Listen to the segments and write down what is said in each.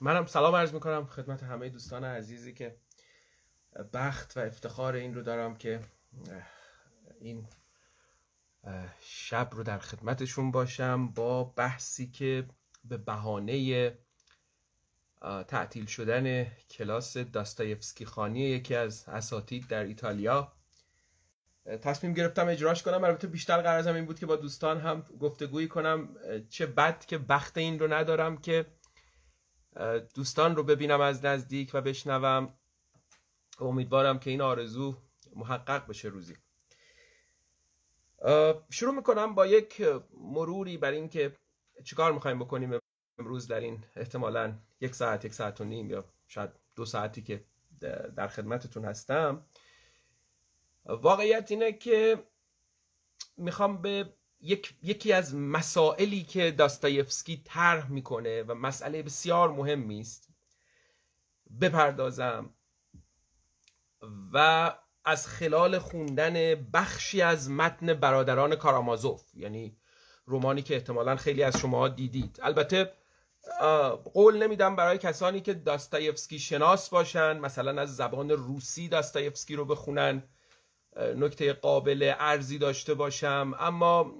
منم سلام عرض میکنم خدمت همه دوستان عزیزی که بخت و افتخار این رو دارم که این شب رو در خدمتشون باشم با بحثی که به بهانه تعطیل شدن کلاس داستایفسکی خانی یکی از اساتید در ایتالیا تصمیم گرفتم اجراش کنم البته بیشتر قرارم این بود که با دوستان هم گفتگویی کنم چه بد که بخت این رو ندارم که دوستان رو ببینم از نزدیک و بشنوم امیدوارم که این آرزو محقق بشه روزی شروع میکنم با یک مروری بر اینکه چیکار میخوایم بکنیم امروز در این احتمالا یک ساعت یک ساعت و نیم یا شاید دو ساعتی که در خدمتتون هستم واقعیت اینه که میخوام به یک، یکی از مسائلی که داستایفسکی طرح میکنه و مسئله بسیار مهمی است بپردازم و از خلال خوندن بخشی از متن برادران کارامازوف یعنی رومانی که احتمالا خیلی از شما دیدید البته قول نمیدم برای کسانی که داستایفسکی شناس باشن مثلا از زبان روسی داستایفسکی رو بخونن نکته قابل ارزی داشته باشم اما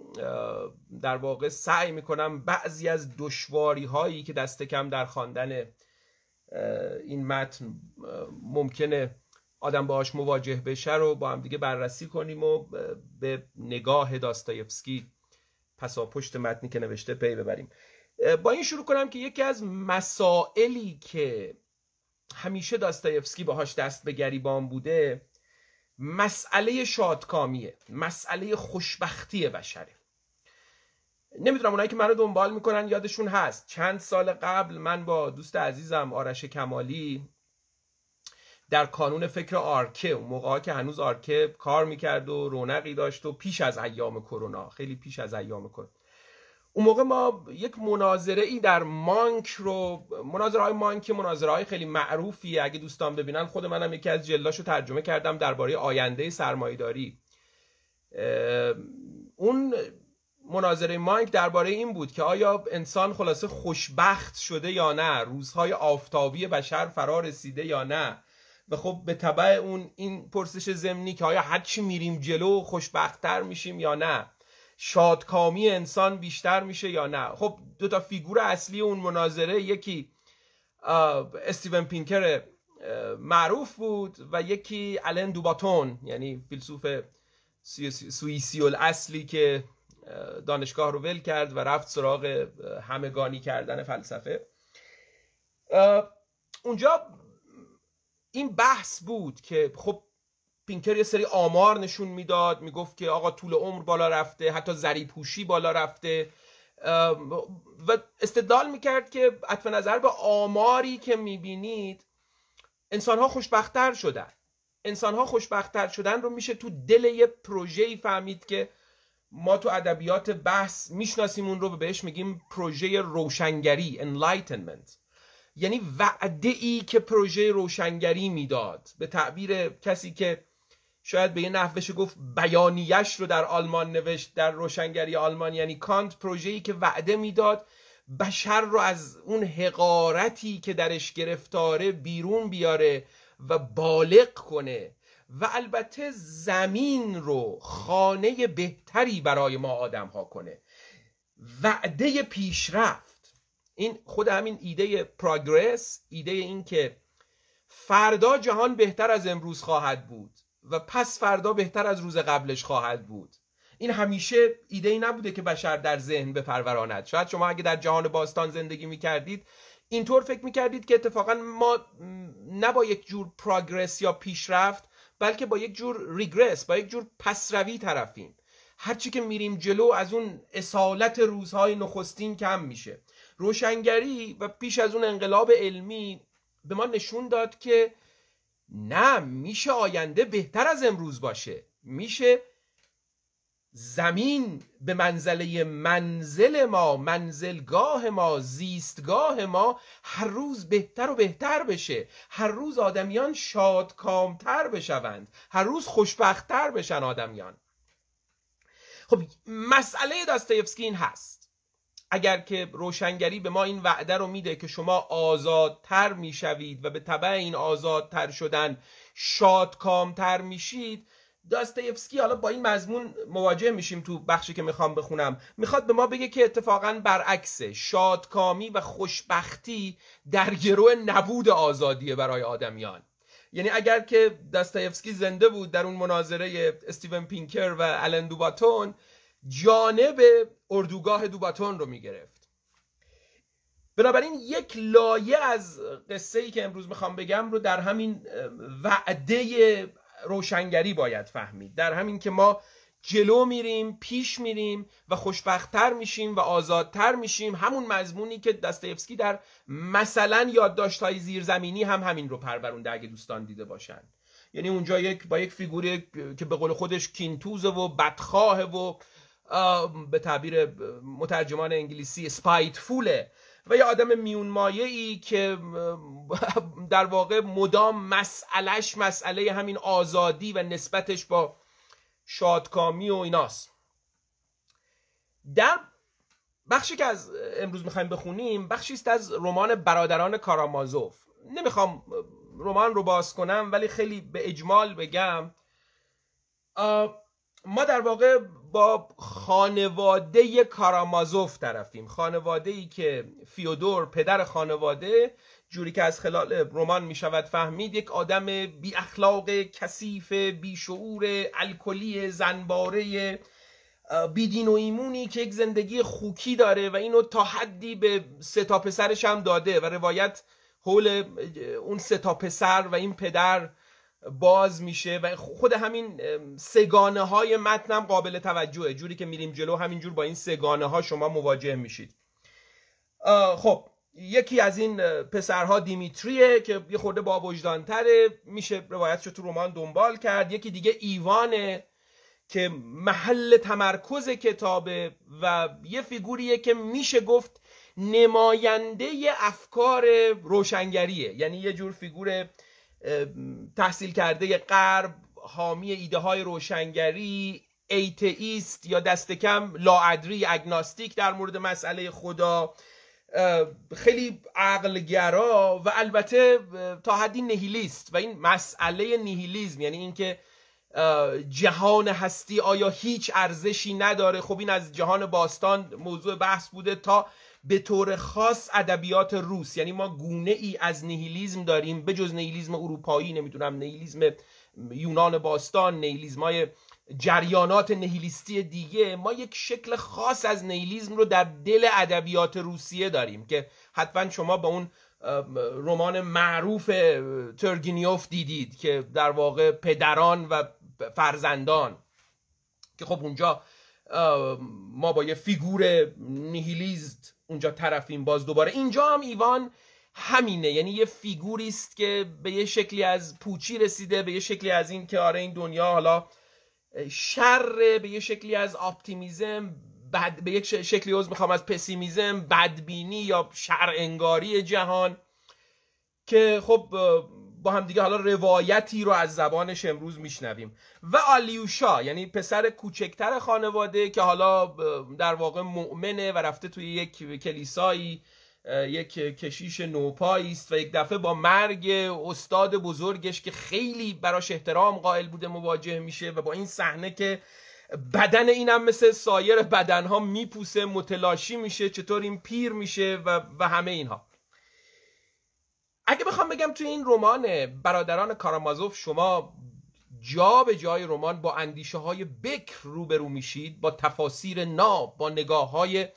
در واقع سعی میکنم بعضی از دشواری هایی که دست کم در خواندن این متن ممکنه آدم باهاش مواجه بشه رو با هم دیگه بررسی کنیم و به نگاه داستایفسکی پسا پشت متنی که نوشته پی ببریم با این شروع کنم که یکی از مسائلی که همیشه داستایفسکی باهاش دست به گریبان بوده مسئله شادکامیه مسئله خوشبختی بشره نمیدونم اونایی که منو دنبال میکنن یادشون هست چند سال قبل من با دوست عزیزم آرش کمالی در کانون فکر آرکه اون موقع که هنوز آرکه کار میکرد و رونقی داشت و پیش از ایام کرونا خیلی پیش از ایام کرونا اون موقع ما یک مناظره ای در مانک رو مناظره های مانک مناظره های خیلی معروفی اگه دوستان ببینن خود منم یکی از رو ترجمه کردم درباره آینده داری اون مناظره مانک درباره این بود که آیا انسان خلاصه خوشبخت شده یا نه روزهای آفتابی بشر فرا رسیده یا نه و خب به طبع اون این پرسش زمینی که آیا هرچی میریم جلو خوشبختتر میشیم یا نه شادکامی انسان بیشتر میشه یا نه خب دو تا فیگور اصلی اون مناظره یکی استیون پینکر معروف بود و یکی الن دوباتون یعنی فیلسوف سوئیسی اصلی که دانشگاه رو ول کرد و رفت سراغ همگانی کردن فلسفه اونجا این بحث بود که خب پینکر یه سری آمار نشون میداد میگفت که آقا طول عمر بالا رفته حتی پوشی بالا رفته و استدلال میکرد که عطف نظر به آماری که میبینید انسانها ها خوشبختتر شدن انسانها ها خوشبختتر شدن رو میشه تو دل یه پروژه فهمید که ما تو ادبیات بحث میشناسیم اون رو بهش میگیم پروژه روشنگری enlightenment یعنی وعده ای که پروژه روشنگری میداد به تعبیر کسی که شاید به یه نحو گفت بیانیش رو در آلمان نوشت در روشنگری آلمان یعنی کانت پروژه‌ای که وعده میداد بشر رو از اون حقارتی که درش گرفتاره بیرون بیاره و بالغ کنه و البته زمین رو خانه بهتری برای ما آدم ها کنه وعده پیشرفت این خود همین ایده پروگرس ایده این که فردا جهان بهتر از امروز خواهد بود و پس فردا بهتر از روز قبلش خواهد بود این همیشه ایده ای نبوده که بشر در ذهن بپروراند شاید شما اگه در جهان باستان زندگی می کردید، اینطور فکر می کردید که اتفاقا ما نه با یک جور پراگرس یا پیشرفت بلکه با یک جور ریگرس با یک جور پسروی طرفیم هرچی که میریم جلو از اون اصالت روزهای نخستین کم میشه روشنگری و پیش از اون انقلاب علمی به ما نشون داد که نه میشه آینده بهتر از امروز باشه میشه زمین به منزله منزل ما منزلگاه ما زیستگاه ما هر روز بهتر و بهتر بشه هر روز آدمیان شادکامتر بشوند هر روز خوشبختتر بشن آدمیان خب مسئله داستایفسکی این هست اگر که روشنگری به ما این وعده رو میده که شما آزادتر میشوید و به طبع این آزادتر شدن شادکامتر میشید داستایفسکی حالا با این مضمون مواجه میشیم تو بخشی که میخوام بخونم میخواد به ما بگه که اتفاقا برعکسه شادکامی و خوشبختی در گروه نبود آزادیه برای آدمیان یعنی اگر که داستایفسکی زنده بود در اون مناظره استیون پینکر و الن دوباتون جانب اردوگاه دوباتون رو میگرفت بنابراین یک لایه از قصه ای که امروز میخوام بگم رو در همین وعده روشنگری باید فهمید در همین که ما جلو میریم پیش میریم و خوشبختتر میشیم و آزادتر میشیم همون مضمونی که دستایفسکی در مثلا یادداشت‌های زیرزمینی هم همین رو پرورونده اگه دوستان دیده باشن یعنی اونجا یک با یک فیگوری که به قول خودش کینتوزه و بدخواه و به تعبیر مترجمان انگلیسی فوله و یه آدم میون ای که در واقع مدام مسئلهش مسئله همین آزادی و نسبتش با شادکامی و ایناست در بخشی که از امروز میخوایم بخونیم بخشی است از رمان برادران کارامازوف نمیخوام رمان رو باز کنم ولی خیلی به اجمال بگم ما در واقع با خانواده کارامازوف طرفیم خانواده ای که فیودور پدر خانواده جوری که از خلال رمان می شود فهمید یک آدم بی اخلاق کثیف بی شعور الکلی زنباره بیدین و ایمونی که یک زندگی خوکی داره و اینو تا حدی به سه تا پسرش هم داده و روایت حول اون سه تا پسر و این پدر باز میشه و خود همین سگانه های متنم قابل توجهه جوری که میریم جلو همینجور با این سگانه ها شما مواجه میشید خب یکی از این پسرها دیمیتریه که یه خورده با وجدانتره میشه روایتش تو رمان دنبال کرد یکی دیگه ایوانه که محل تمرکز کتابه و یه فیگوریه که میشه گفت نماینده افکار روشنگریه یعنی یه جور فیگور تحصیل کرده غرب حامی ایده های روشنگری ایتئیست یا دست کم لاعدری اگناستیک در مورد مسئله خدا خیلی عقلگرا و البته تا حدی نهیلیست و این مسئله نهیلیزم یعنی اینکه جهان هستی آیا هیچ ارزشی نداره خب این از جهان باستان موضوع بحث بوده تا به طور خاص ادبیات روس یعنی ما گونه ای از نهیلیزم داریم به جز اروپایی نمیدونم نیهیلیزم یونان باستان نیهیلیزم های جریانات نهیلیستی دیگه ما یک شکل خاص از نهیلیزم رو در دل ادبیات روسیه داریم که حتما شما با اون رمان معروف ترگینیوف دیدید که در واقع پدران و فرزندان که خب اونجا ما با یه فیگور نیهیلیست اونجا طرفیم باز دوباره اینجا هم ایوان همینه یعنی یه فیگوری است که به یه شکلی از پوچی رسیده به یه شکلی از این که آره این دنیا حالا شر به یه شکلی از اپتیمیزم بد به یک شکلی از میخوام از پسیمیزم بدبینی یا شر انگاری جهان که خب و هم دیگه حالا روایتی رو از زبانش امروز میشنویم و آلیوشا یعنی پسر کوچکتر خانواده که حالا در واقع مؤمنه و رفته توی یک کلیسایی یک کشیش نوپایی است و یک دفعه با مرگ استاد بزرگش که خیلی براش احترام قائل بوده مواجه میشه و با این صحنه که بدن اینم مثل سایر بدنها میپوسه متلاشی میشه چطور این پیر میشه و, و همه اینها اگه بخوام بگم توی این رمان برادران کارامازوف شما جا به جای رمان با اندیشه های بکر روبرو میشید با تفاسیر نا با نگاه های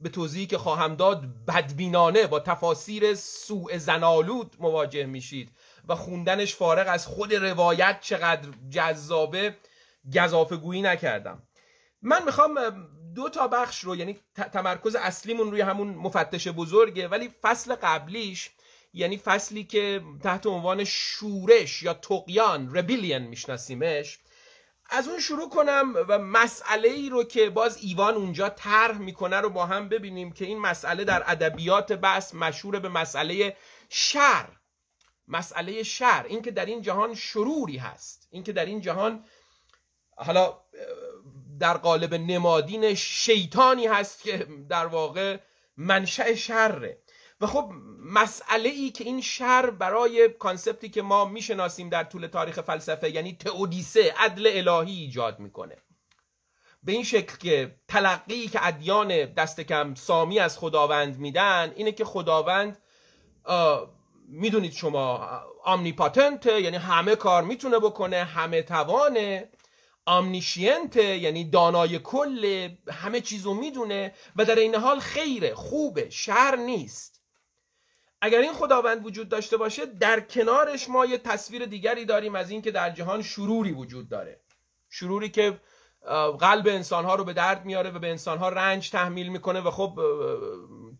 به توضیحی که خواهم داد بدبینانه با تفاسیر سوء زنالود مواجه میشید و خوندنش فارغ از خود روایت چقدر جذابه گذافه نکردم من میخوام دو تا بخش رو یعنی تمرکز اصلیمون روی همون مفتش بزرگه ولی فصل قبلیش یعنی فصلی که تحت عنوان شورش یا تقیان ربیلین میشناسیمش از اون شروع کنم و مسئله ای رو که باز ایوان اونجا طرح میکنه رو با هم ببینیم که این مسئله در ادبیات بس مشهور به مسئله شر مسئله شر اینکه در این جهان شروری هست اینکه در این جهان حالا در قالب نمادین شیطانی هست که در واقع منشأ شره و خب مسئله ای که این شر برای کانسپتی که ما میشناسیم در طول تاریخ فلسفه یعنی تئودیسه عدل الهی ایجاد میکنه به این شکل که تلقی که ادیان دست کم سامی از خداوند میدن اینه که خداوند میدونید شما آمنیپاتنت یعنی همه کار میتونه بکنه همه توانه آمنیشینت یعنی دانای کل همه چیزو میدونه و در این حال خیره خوبه شر نیست اگر این خداوند وجود داشته باشه در کنارش ما یه تصویر دیگری داریم از اینکه در جهان شروری وجود داره شروری که قلب انسانها رو به درد میاره و به انسانها رنج تحمیل میکنه و خب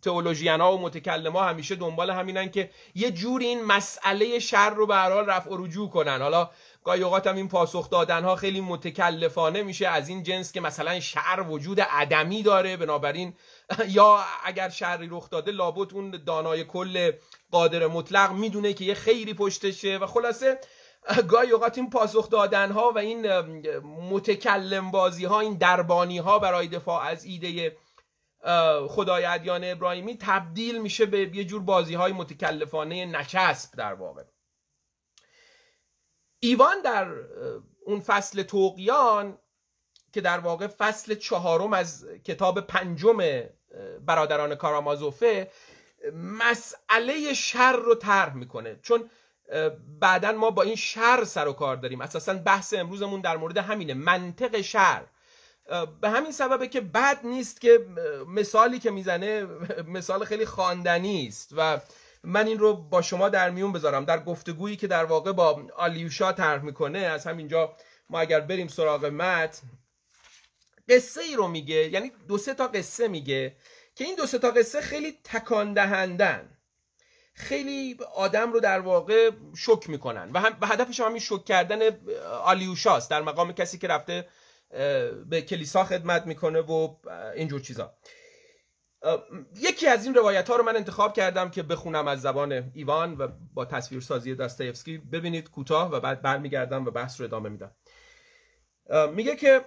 تئولوژیان ها و متکلم ها همیشه دنبال همینن که یه جوری این مسئله شر رو به حال رفع و رجوع کنن حالا گاهی هم این پاسخ دادن ها خیلی متکلفانه میشه از این جنس که مثلا شر وجود عدمی داره بنابراین یا اگر شری رخ داده لابد اون دانای کل قادر مطلق میدونه که یه خیری پشتشه و خلاصه گاهی اوقات این پاسخ دادن ها و این متکلم بازی ها این دربانی ها برای دفاع از ایده خدای ادیان ابراهیمی تبدیل میشه به یه جور بازی های متکلفانه نچسب در واقع ایوان در اون فصل توقیان که در واقع فصل چهارم از کتاب پنجم برادران کارامازوفه مسئله شر رو طرح میکنه چون بعدا ما با این شر سر و کار داریم اساسا بحث امروزمون در مورد همینه منطق شر به همین سببه که بد نیست که مثالی که میزنه مثال خیلی خواندنی است و من این رو با شما در میون بذارم در گفتگویی که در واقع با آلیوشا طرح میکنه از همینجا ما اگر بریم سراغ متن قصه ای رو میگه یعنی دو سه تا قصه میگه که این دو سه تا قصه خیلی تکان دهندن خیلی آدم رو در واقع شک میکنن و, هم و هدفش هم این شک کردن آلیوشاست در مقام کسی که رفته به کلیسا خدمت میکنه و اینجور چیزا یکی از این روایت ها رو من انتخاب کردم که بخونم از زبان ایوان و با تصویر سازی دستایفسکی ببینید کوتاه و بعد برمیگردم و بحث رو ادامه میدم میگه که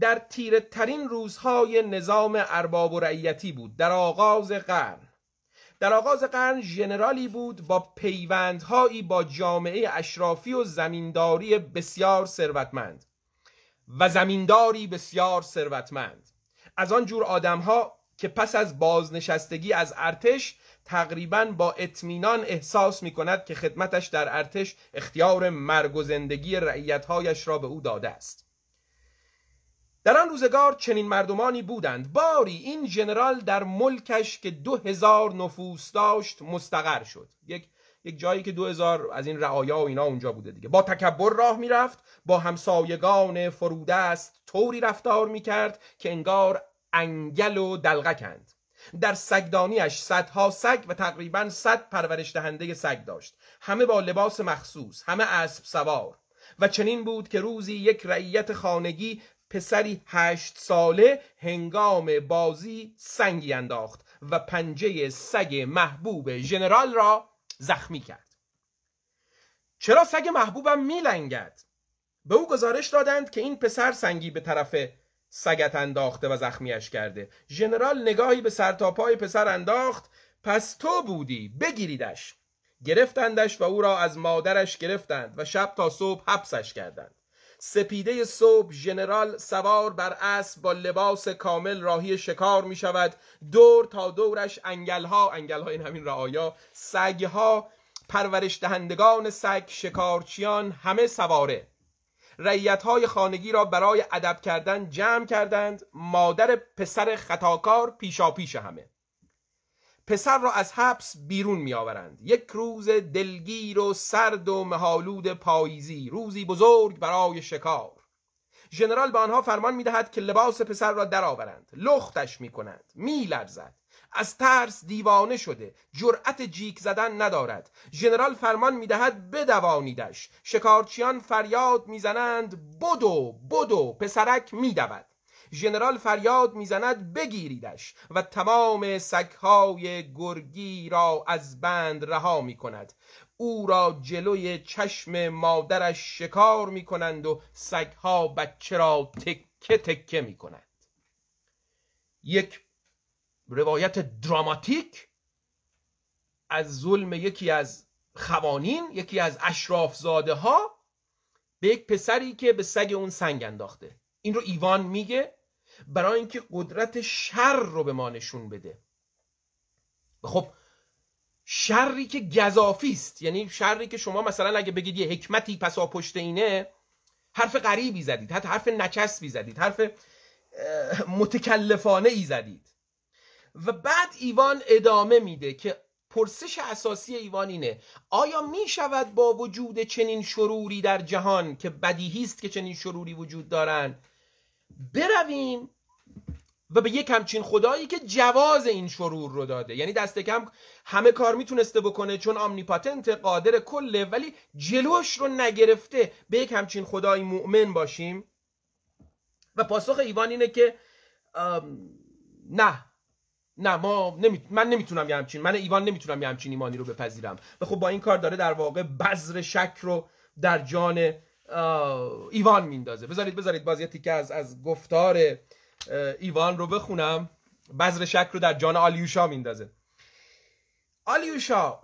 در تیره ترین روزهای نظام ارباب و رعیتی بود در آغاز قرن در آغاز قرن ژنرالی بود با پیوندهایی با جامعه اشرافی و زمینداری بسیار ثروتمند و زمینداری بسیار ثروتمند از آن جور آدمها که پس از بازنشستگی از ارتش تقریبا با اطمینان احساس می کند که خدمتش در ارتش اختیار مرگ و زندگی رعیتهایش را به او داده است در آن روزگار چنین مردمانی بودند باری این جنرال در ملکش که دو هزار نفوس داشت مستقر شد یک یک جایی که دو هزار از این رعایا و اینا اونجا بوده دیگه با تکبر راه میرفت با همسایگان است طوری رفتار میکرد که انگار انگل و دلغکند در سگدانیش صدها سگ و تقریبا صد پرورش دهنده سگ داشت همه با لباس مخصوص همه اسب سوار و چنین بود که روزی یک رعیت خانگی پسری هشت ساله هنگام بازی سنگی انداخت و پنجه سگ محبوب ژنرال را زخمی کرد چرا سگ محبوبم میلنگد به او گزارش دادند که این پسر سنگی به طرف سگت انداخته و زخمیش کرده ژنرال نگاهی به پای پسر انداخت پس تو بودی بگیریدش گرفتندش و او را از مادرش گرفتند و شب تا صبح حبسش کردند سپیده صبح ژنرال سوار بر اسب با لباس کامل راهی شکار می شود دور تا دورش انگل ها انگل ها این همین رعایا سگ ها پرورش دهندگان سگ شکارچیان همه سواره رعیت های خانگی را برای ادب کردن جمع کردند مادر پسر خطاکار پیشاپیش همه پسر را از حبس بیرون می آورند. یک روز دلگیر و سرد و مهالود پاییزی روزی بزرگ برای شکار ژنرال به آنها فرمان دهد که لباس پسر را درآورند لختش می می لرزد. از ترس دیوانه شده جرأت جیک زدن ندارد ژنرال فرمان میدهد بدوانیدش شکارچیان فریاد میزنند بدو بدو پسرک می دود. ژنرال فریاد میزند بگیریدش و تمام سگهای گرگی را از بند رها می کند او را جلوی چشم مادرش شکار می و سگها بچه را تکه تکه می یک روایت دراماتیک از ظلم یکی از خوانین یکی از اشرافزاده ها به یک پسری که به سگ اون سنگ انداخته این رو ایوان میگه برای اینکه قدرت شر رو به ما نشون بده خب شری که گذافی است یعنی شری که شما مثلا اگه بگید یه حکمتی پسا پشت اینه حرف غریبی زدید حتی حرف نچسبی زدید حرف متکلفانه ای زدید و بعد ایوان ادامه میده که پرسش اساسی ایوان اینه آیا می شود با وجود چنین شروری در جهان که بدیهی است که چنین شروری وجود دارند برویم و به یک همچین خدایی که جواز این شرور رو داده یعنی دست کم همه کار میتونسته بکنه چون آمنیپاتنت قادر کله ولی جلوش رو نگرفته به یک همچین خدایی مؤمن باشیم و پاسخ ایوان اینه که نه نه ما نمی... من نمیتونم یه همچین من ایوان نمیتونم یه همچین ایمانی رو بپذیرم و خب با این کار داره در واقع بذر شک رو در جان ایوان میندازه بذارید بذارید باز یه از از گفتار ایوان رو بخونم بذر شک رو در جان آلیوشا میندازه آلیوشا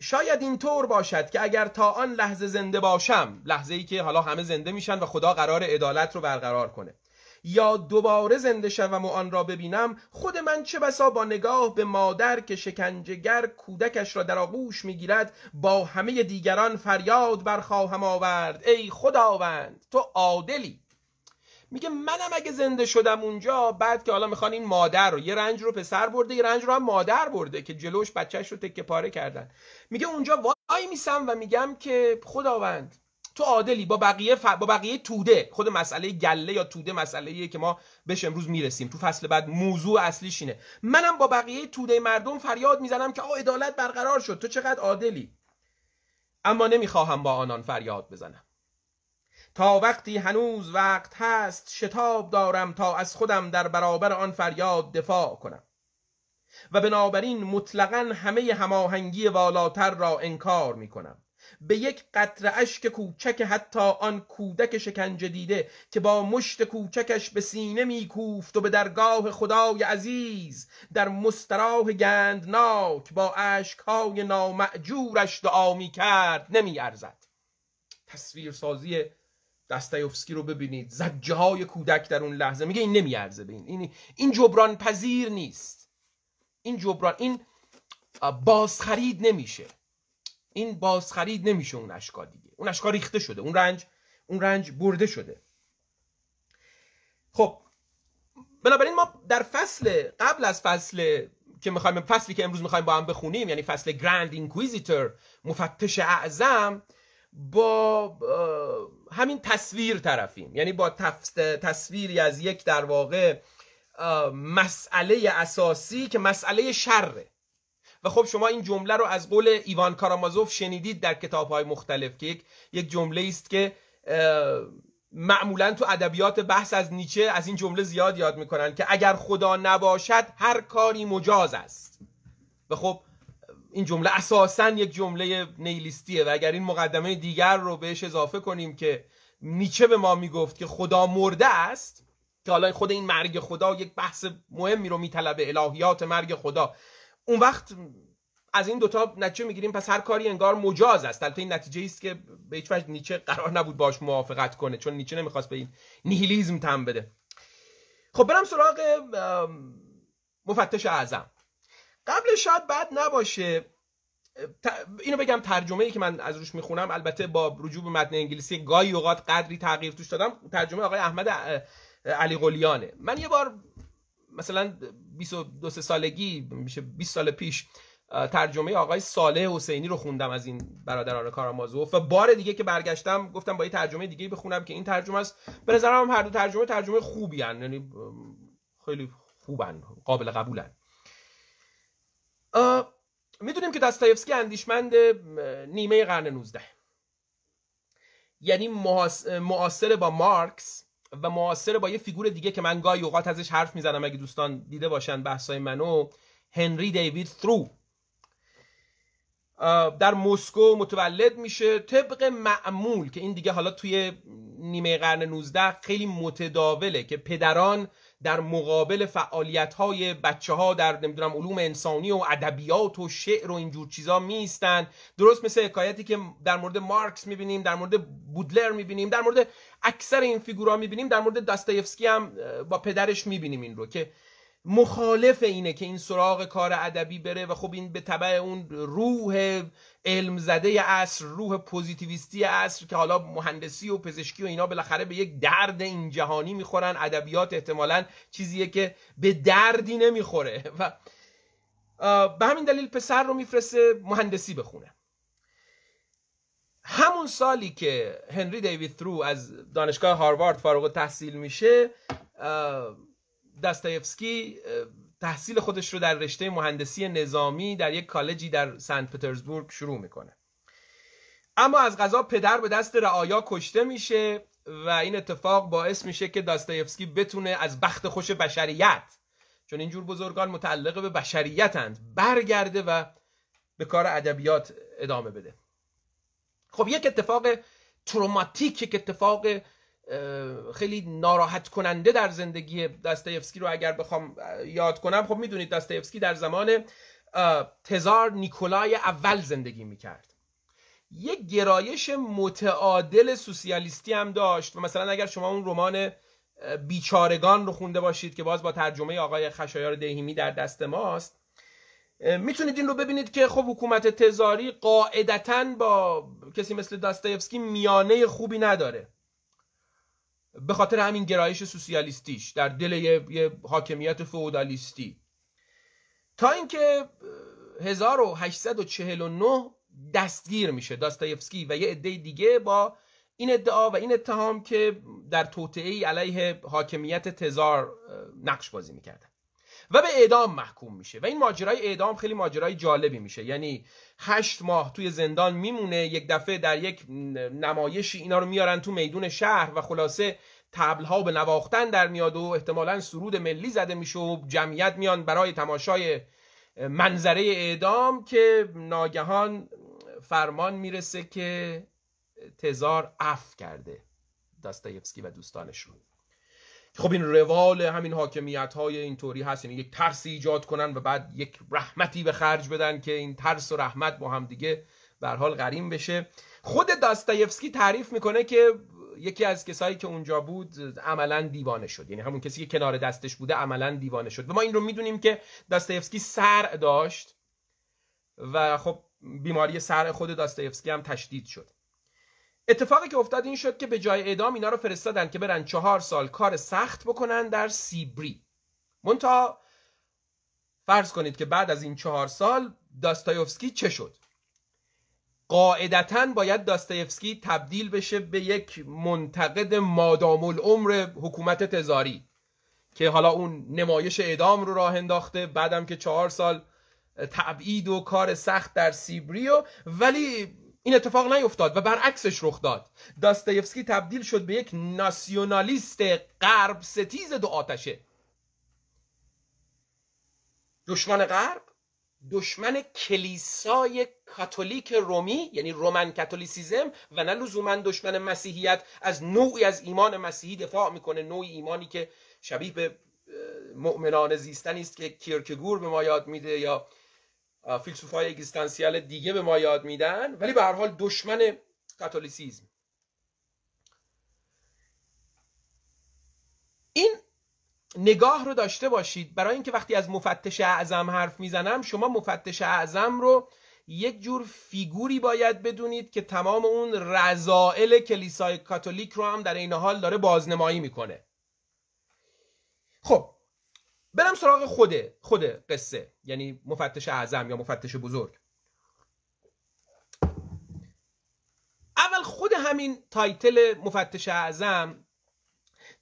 شاید این طور باشد که اگر تا آن لحظه زنده باشم لحظه ای که حالا همه زنده میشن و خدا قرار عدالت رو برقرار کنه یا دوباره زنده شوم و آن را ببینم خود من چه بسا با نگاه به مادر که شکنجهگر کودکش را در آغوش میگیرد با همه دیگران فریاد برخواهم آورد ای خداوند تو عادلی میگه منم اگه زنده شدم اونجا بعد که حالا میخوان این مادر رو یه رنج رو پسر برده یه رنج رو هم مادر برده که جلوش بچهش رو تکه پاره کردن میگه اونجا وای میسم و میگم که خداوند تو عادلی با بقیه با بقیه توده خود مسئله گله یا توده مسئله که ما بهش امروز میرسیم تو فصل بعد موضوع اصلیش اینه منم با بقیه توده مردم فریاد میزنم که آه عدالت برقرار شد تو چقدر عادلی اما نمیخواهم با آنان فریاد بزنم تا وقتی هنوز وقت هست شتاب دارم تا از خودم در برابر آن فریاد دفاع کنم و بنابراین مطلقا همه هماهنگی والاتر را انکار میکنم به یک قطر اشک کوچک حتی آن کودک شکنجه دیده که با مشت کوچکش به سینه میکوفت و به درگاه خدای عزیز در مستراح گندناک با اشکهای نامعجورش دعا میکرد نمیارزد تصویر سازی دستایوفسکی رو ببینید زجه های کودک در اون لحظه میگه این نمیارزه به این این جبران پذیر نیست این جبران این بازخرید نمیشه این بازخرید نمیشه اون اشکا دیگه اون اشکا ریخته شده اون رنج اون رنج برده شده خب بنابراین ما در فصل قبل از فصل که میخوایم فصلی که امروز میخوایم با هم بخونیم یعنی فصل گراند اینکویزیتور مفتش اعظم با همین تصویر طرفیم یعنی با تصویری از یک در واقع مسئله اساسی که مسئله شره و خب شما این جمله رو از قول ایوان کارامازوف شنیدید در های مختلف که یک جمله است که معمولا تو ادبیات بحث از نیچه از این جمله زیاد یاد میکنن که اگر خدا نباشد هر کاری مجاز است و خب این جمله اساسا یک جمله نیلیستیه و اگر این مقدمه دیگر رو بهش اضافه کنیم که نیچه به ما میگفت که خدا مرده است که حالا خود این مرگ خدا یک بحث مهمی رو میطلبه الهیات مرگ خدا اون وقت از این دوتا نتیجه میگیریم پس هر کاری انگار مجاز است البته این نتیجه است که به هیچ نیچه قرار نبود باش موافقت کنه چون نیچه نمیخواست به این نیهیلیزم تم بده خب برم سراغ مفتش اعظم قبل شاید بعد نباشه اینو بگم ترجمه ای که من از روش میخونم البته با رجوع به متن انگلیسی گاهی اوقات قدری تغییر توش دادم ترجمه آقای احمد علی قلیانه من یه بار مثلا 22 سالگی میشه 20 سال پیش ترجمه آقای صالح حسینی رو خوندم از این برادران آره کارامازوف و بار دیگه که برگشتم گفتم با یه ترجمه دیگه بخونم که این ترجمه است به نظرم هر دو ترجمه ترجمه خوبی هن. یعنی خیلی خوبن قابل قبولن میدونیم که داستایفسکی اندیشمند نیمه قرن 19 یعنی معاصر با مارکس و معاصر با یه فیگور دیگه که من گاهی اوقات ازش حرف میزنم اگه دوستان دیده باشن بحثای منو هنری دیوید ثرو در مسکو متولد میشه طبق معمول که این دیگه حالا توی نیمه قرن 19 خیلی متداوله که پدران در مقابل فعالیت های بچه ها در نمیدونم علوم انسانی و ادبیات و شعر و اینجور چیزا میستن درست مثل حکایتی که در مورد مارکس میبینیم در مورد بودلر میبینیم در مورد اکثر این فیگورا میبینیم در مورد داستایفسکی هم با پدرش میبینیم این رو که مخالف اینه که این سراغ کار ادبی بره و خب این به طبع اون روح علم زده عصر روح پوزیتیویستی عصر که حالا مهندسی و پزشکی و اینا بالاخره به یک درد این جهانی میخورن ادبیات احتمالا چیزیه که به دردی نمیخوره و به همین دلیل پسر رو میفرسته مهندسی بخونه همون سالی که هنری دیوید ثرو از دانشگاه هاروارد فارغ تحصیل میشه دستایفسکی... تحصیل خودش رو در رشته مهندسی نظامی در یک کالجی در سنت پترزبورگ شروع میکنه اما از غذا پدر به دست رعایا کشته میشه و این اتفاق باعث میشه که داستایفسکی بتونه از بخت خوش بشریت چون اینجور بزرگان متعلق به بشریتند برگرده و به کار ادبیات ادامه بده خب یک اتفاق تروماتیک که اتفاق خیلی ناراحت کننده در زندگی داستایفسکی رو اگر بخوام یاد کنم خب میدونید داستایفسکی در زمان تزار نیکولای اول زندگی میکرد یک گرایش متعادل سوسیالیستی هم داشت و مثلا اگر شما اون رمان بیچارگان رو خونده باشید که باز با ترجمه آقای خشایار دهیمی در دست ماست میتونید این رو ببینید که خب حکومت تزاری قاعدتا با کسی مثل داستایفسکی میانه خوبی نداره به خاطر همین گرایش سوسیالیستیش در دل یه, حاکمیت فودالیستی تا اینکه 1849 دستگیر میشه داستایفسکی و یه عده دیگه با این ادعا و این اتهام که در توطئه علیه حاکمیت تزار نقش بازی میکردن و به اعدام محکوم میشه و این ماجرای اعدام خیلی ماجرای جالبی میشه یعنی هشت ماه توی زندان میمونه یک دفعه در یک نمایشی اینا رو میارن تو میدون شهر و خلاصه تبلها به نواختن در میاد و احتمالا سرود ملی زده میشه و جمعیت میان برای تماشای منظره اعدام که ناگهان فرمان میرسه که تزار اف کرده داستایفسکی و دوستانشون خب این روال همین حاکمیت های اینطوری هست یعنی یک ترسی ایجاد کنن و بعد یک رحمتی به خرج بدن که این ترس و رحمت با هم دیگه به حال قریم بشه خود داستایفسکی تعریف میکنه که یکی از کسایی که اونجا بود عملا دیوانه شد یعنی همون کسی که کنار دستش بوده عملا دیوانه شد و ما این رو میدونیم که داستایفسکی سر داشت و خب بیماری سر خود داستایفسکی هم تشدید شد اتفاقی که افتاد این شد که به جای اعدام اینا رو فرستادن که برن چهار سال کار سخت بکنن در سیبری مونتا فرض کنید که بعد از این چهار سال داستایوفسکی چه شد قاعدتا باید داستایوفسکی تبدیل بشه به یک منتقد مادام العمر حکومت تزاری که حالا اون نمایش اعدام رو راه انداخته بعدم که چهار سال تبعید و کار سخت در سیبری و ولی این اتفاق نیفتاد و برعکسش رخ داد داستایفسکی تبدیل شد به یک ناسیونالیست غرب ستیز دو آتشه دشمن غرب دشمن کلیسای کاتولیک رومی یعنی رومن کاتولیسیزم و نه لزوما دشمن مسیحیت از نوعی از ایمان مسیحی دفاع میکنه نوعی ایمانی که شبیه به مؤمنان زیستن است که کیرکگور به ما یاد میده یا های اگزیستانسیال دیگه به ما یاد میدن ولی به هر حال دشمن کاتولیسیزم این نگاه رو داشته باشید برای اینکه وقتی از مفتش اعظم حرف میزنم شما مفتش اعظم رو یک جور فیگوری باید بدونید که تمام اون رضائل کلیسای کاتولیک رو هم در این حال داره بازنمایی میکنه خب برم سراغ خود قصه یعنی مفتش اعظم یا مفتش بزرگ اول خود همین تایتل مفتش اعظم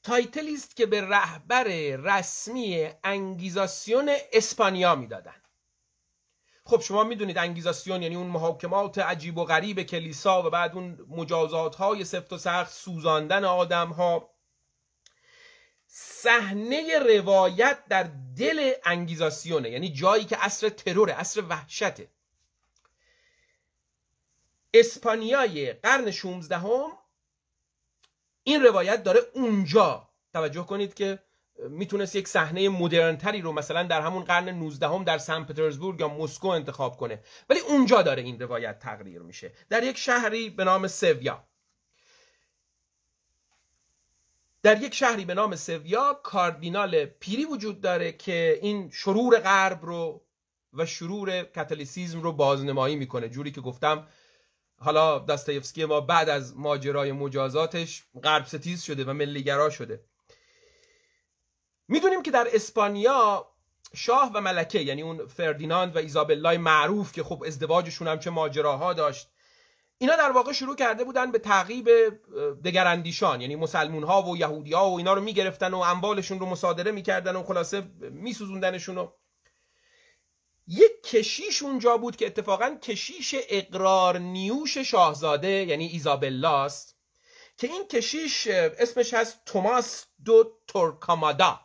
تایتلی است که به رهبر رسمی انگیزاسیون اسپانیا میدادن خب شما میدونید انگیزاسیون یعنی اون محاکمات عجیب و غریب کلیسا و بعد اون مجازات های سفت و سخت سوزاندن آدم ها صحنه روایت در دل انگیزاسیونه یعنی جایی که اصر تروره اصر وحشته اسپانیای قرن 16 هم این روایت داره اونجا توجه کنید که میتونست یک صحنه مدرنتری رو مثلا در همون قرن 19 هم در سن پترزبورگ یا مسکو انتخاب کنه ولی اونجا داره این روایت تقریر میشه در یک شهری به نام سویا در یک شهری به نام سویا کاردینال پیری وجود داره که این شرور غرب رو و شرور کاتولیسیزم رو بازنمایی میکنه جوری که گفتم حالا داستایفسکی ما بعد از ماجرای مجازاتش غرب ستیز شده و ملیگرا شده میدونیم که در اسپانیا شاه و ملکه یعنی اون فردیناند و ایزابلای معروف که خب ازدواجشون هم چه ماجراها داشت اینا در واقع شروع کرده بودن به تعقیب دگراندیشان یعنی مسلمون ها و یهودی ها و اینا رو میگرفتن و اموالشون رو مصادره میکردن و خلاصه میسوزوندنشون یک کشیش اونجا بود که اتفاقا کشیش اقرار نیوش شاهزاده یعنی ایزابلاست که این کشیش اسمش هست توماس دو تورکامادا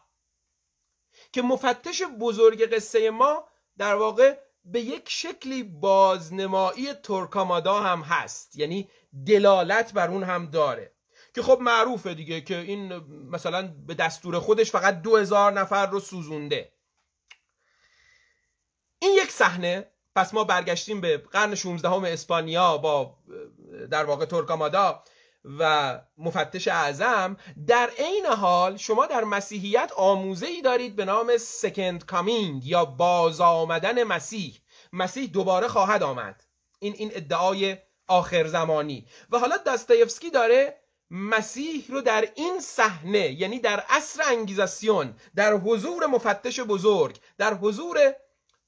که مفتش بزرگ قصه ما در واقع به یک شکلی بازنمایی ترکامادا هم هست یعنی دلالت بر اون هم داره که خب معروفه دیگه که این مثلا به دستور خودش فقط دو هزار نفر رو سوزونده این یک صحنه پس ما برگشتیم به قرن 16 اسپانیا با در واقع ترکامادا و مفتش اعظم در عین حال شما در مسیحیت آموزه ای دارید به نام سکند کامینگ یا باز آمدن مسیح مسیح دوباره خواهد آمد این این ادعای آخر زمانی و حالا داستایفسکی داره مسیح رو در این صحنه یعنی در عصر انگیزاسیون در حضور مفتش بزرگ در حضور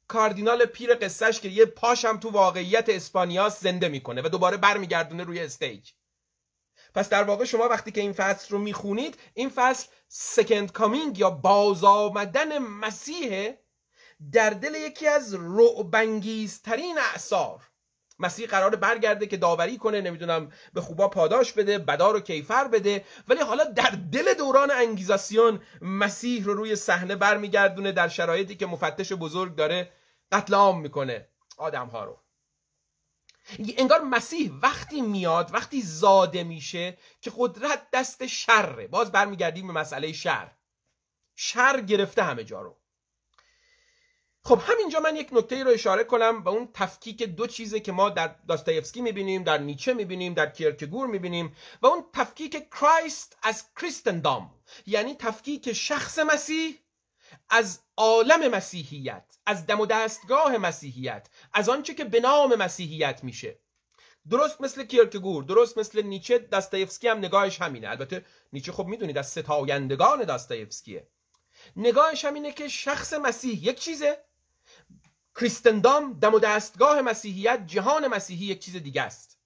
کاردینال پیر قصهش که یه پاشم تو واقعیت اسپانیاس زنده میکنه و دوباره برمیگردونه روی استیج پس در واقع شما وقتی که این فصل رو میخونید این فصل سکند کامینگ یا باز آمدن مسیح در دل یکی از رعبانگیزترین اعثار مسیح قرار برگرده که داوری کنه نمیدونم به خوبا پاداش بده بدار و کیفر بده ولی حالا در دل دوران انگیزاسیون مسیح رو روی صحنه برمیگردونه در شرایطی که مفتش بزرگ داره قتل عام میکنه آدم ها رو انگار مسیح وقتی میاد وقتی زاده میشه که قدرت دست شره باز برمیگردیم به مسئله شر شر گرفته همه جا رو خب همینجا من یک نکته رو اشاره کنم به اون تفکیک دو چیزه که ما در داستایفسکی میبینیم در نیچه میبینیم در کیرکگور میبینیم و اون تفکیک کرایست از کریستندام یعنی تفکیک شخص مسیح از عالم مسیحیت از دم و دستگاه مسیحیت از آنچه که به نام مسیحیت میشه درست مثل کیرکگور درست مثل نیچه داستایفسکی هم نگاهش همینه البته نیچه خب میدونید از ستایندگان داستایفسکیه نگاهش همینه که شخص مسیح یک چیزه کریستندام دم و دستگاه مسیحیت جهان مسیحی یک چیز دیگه است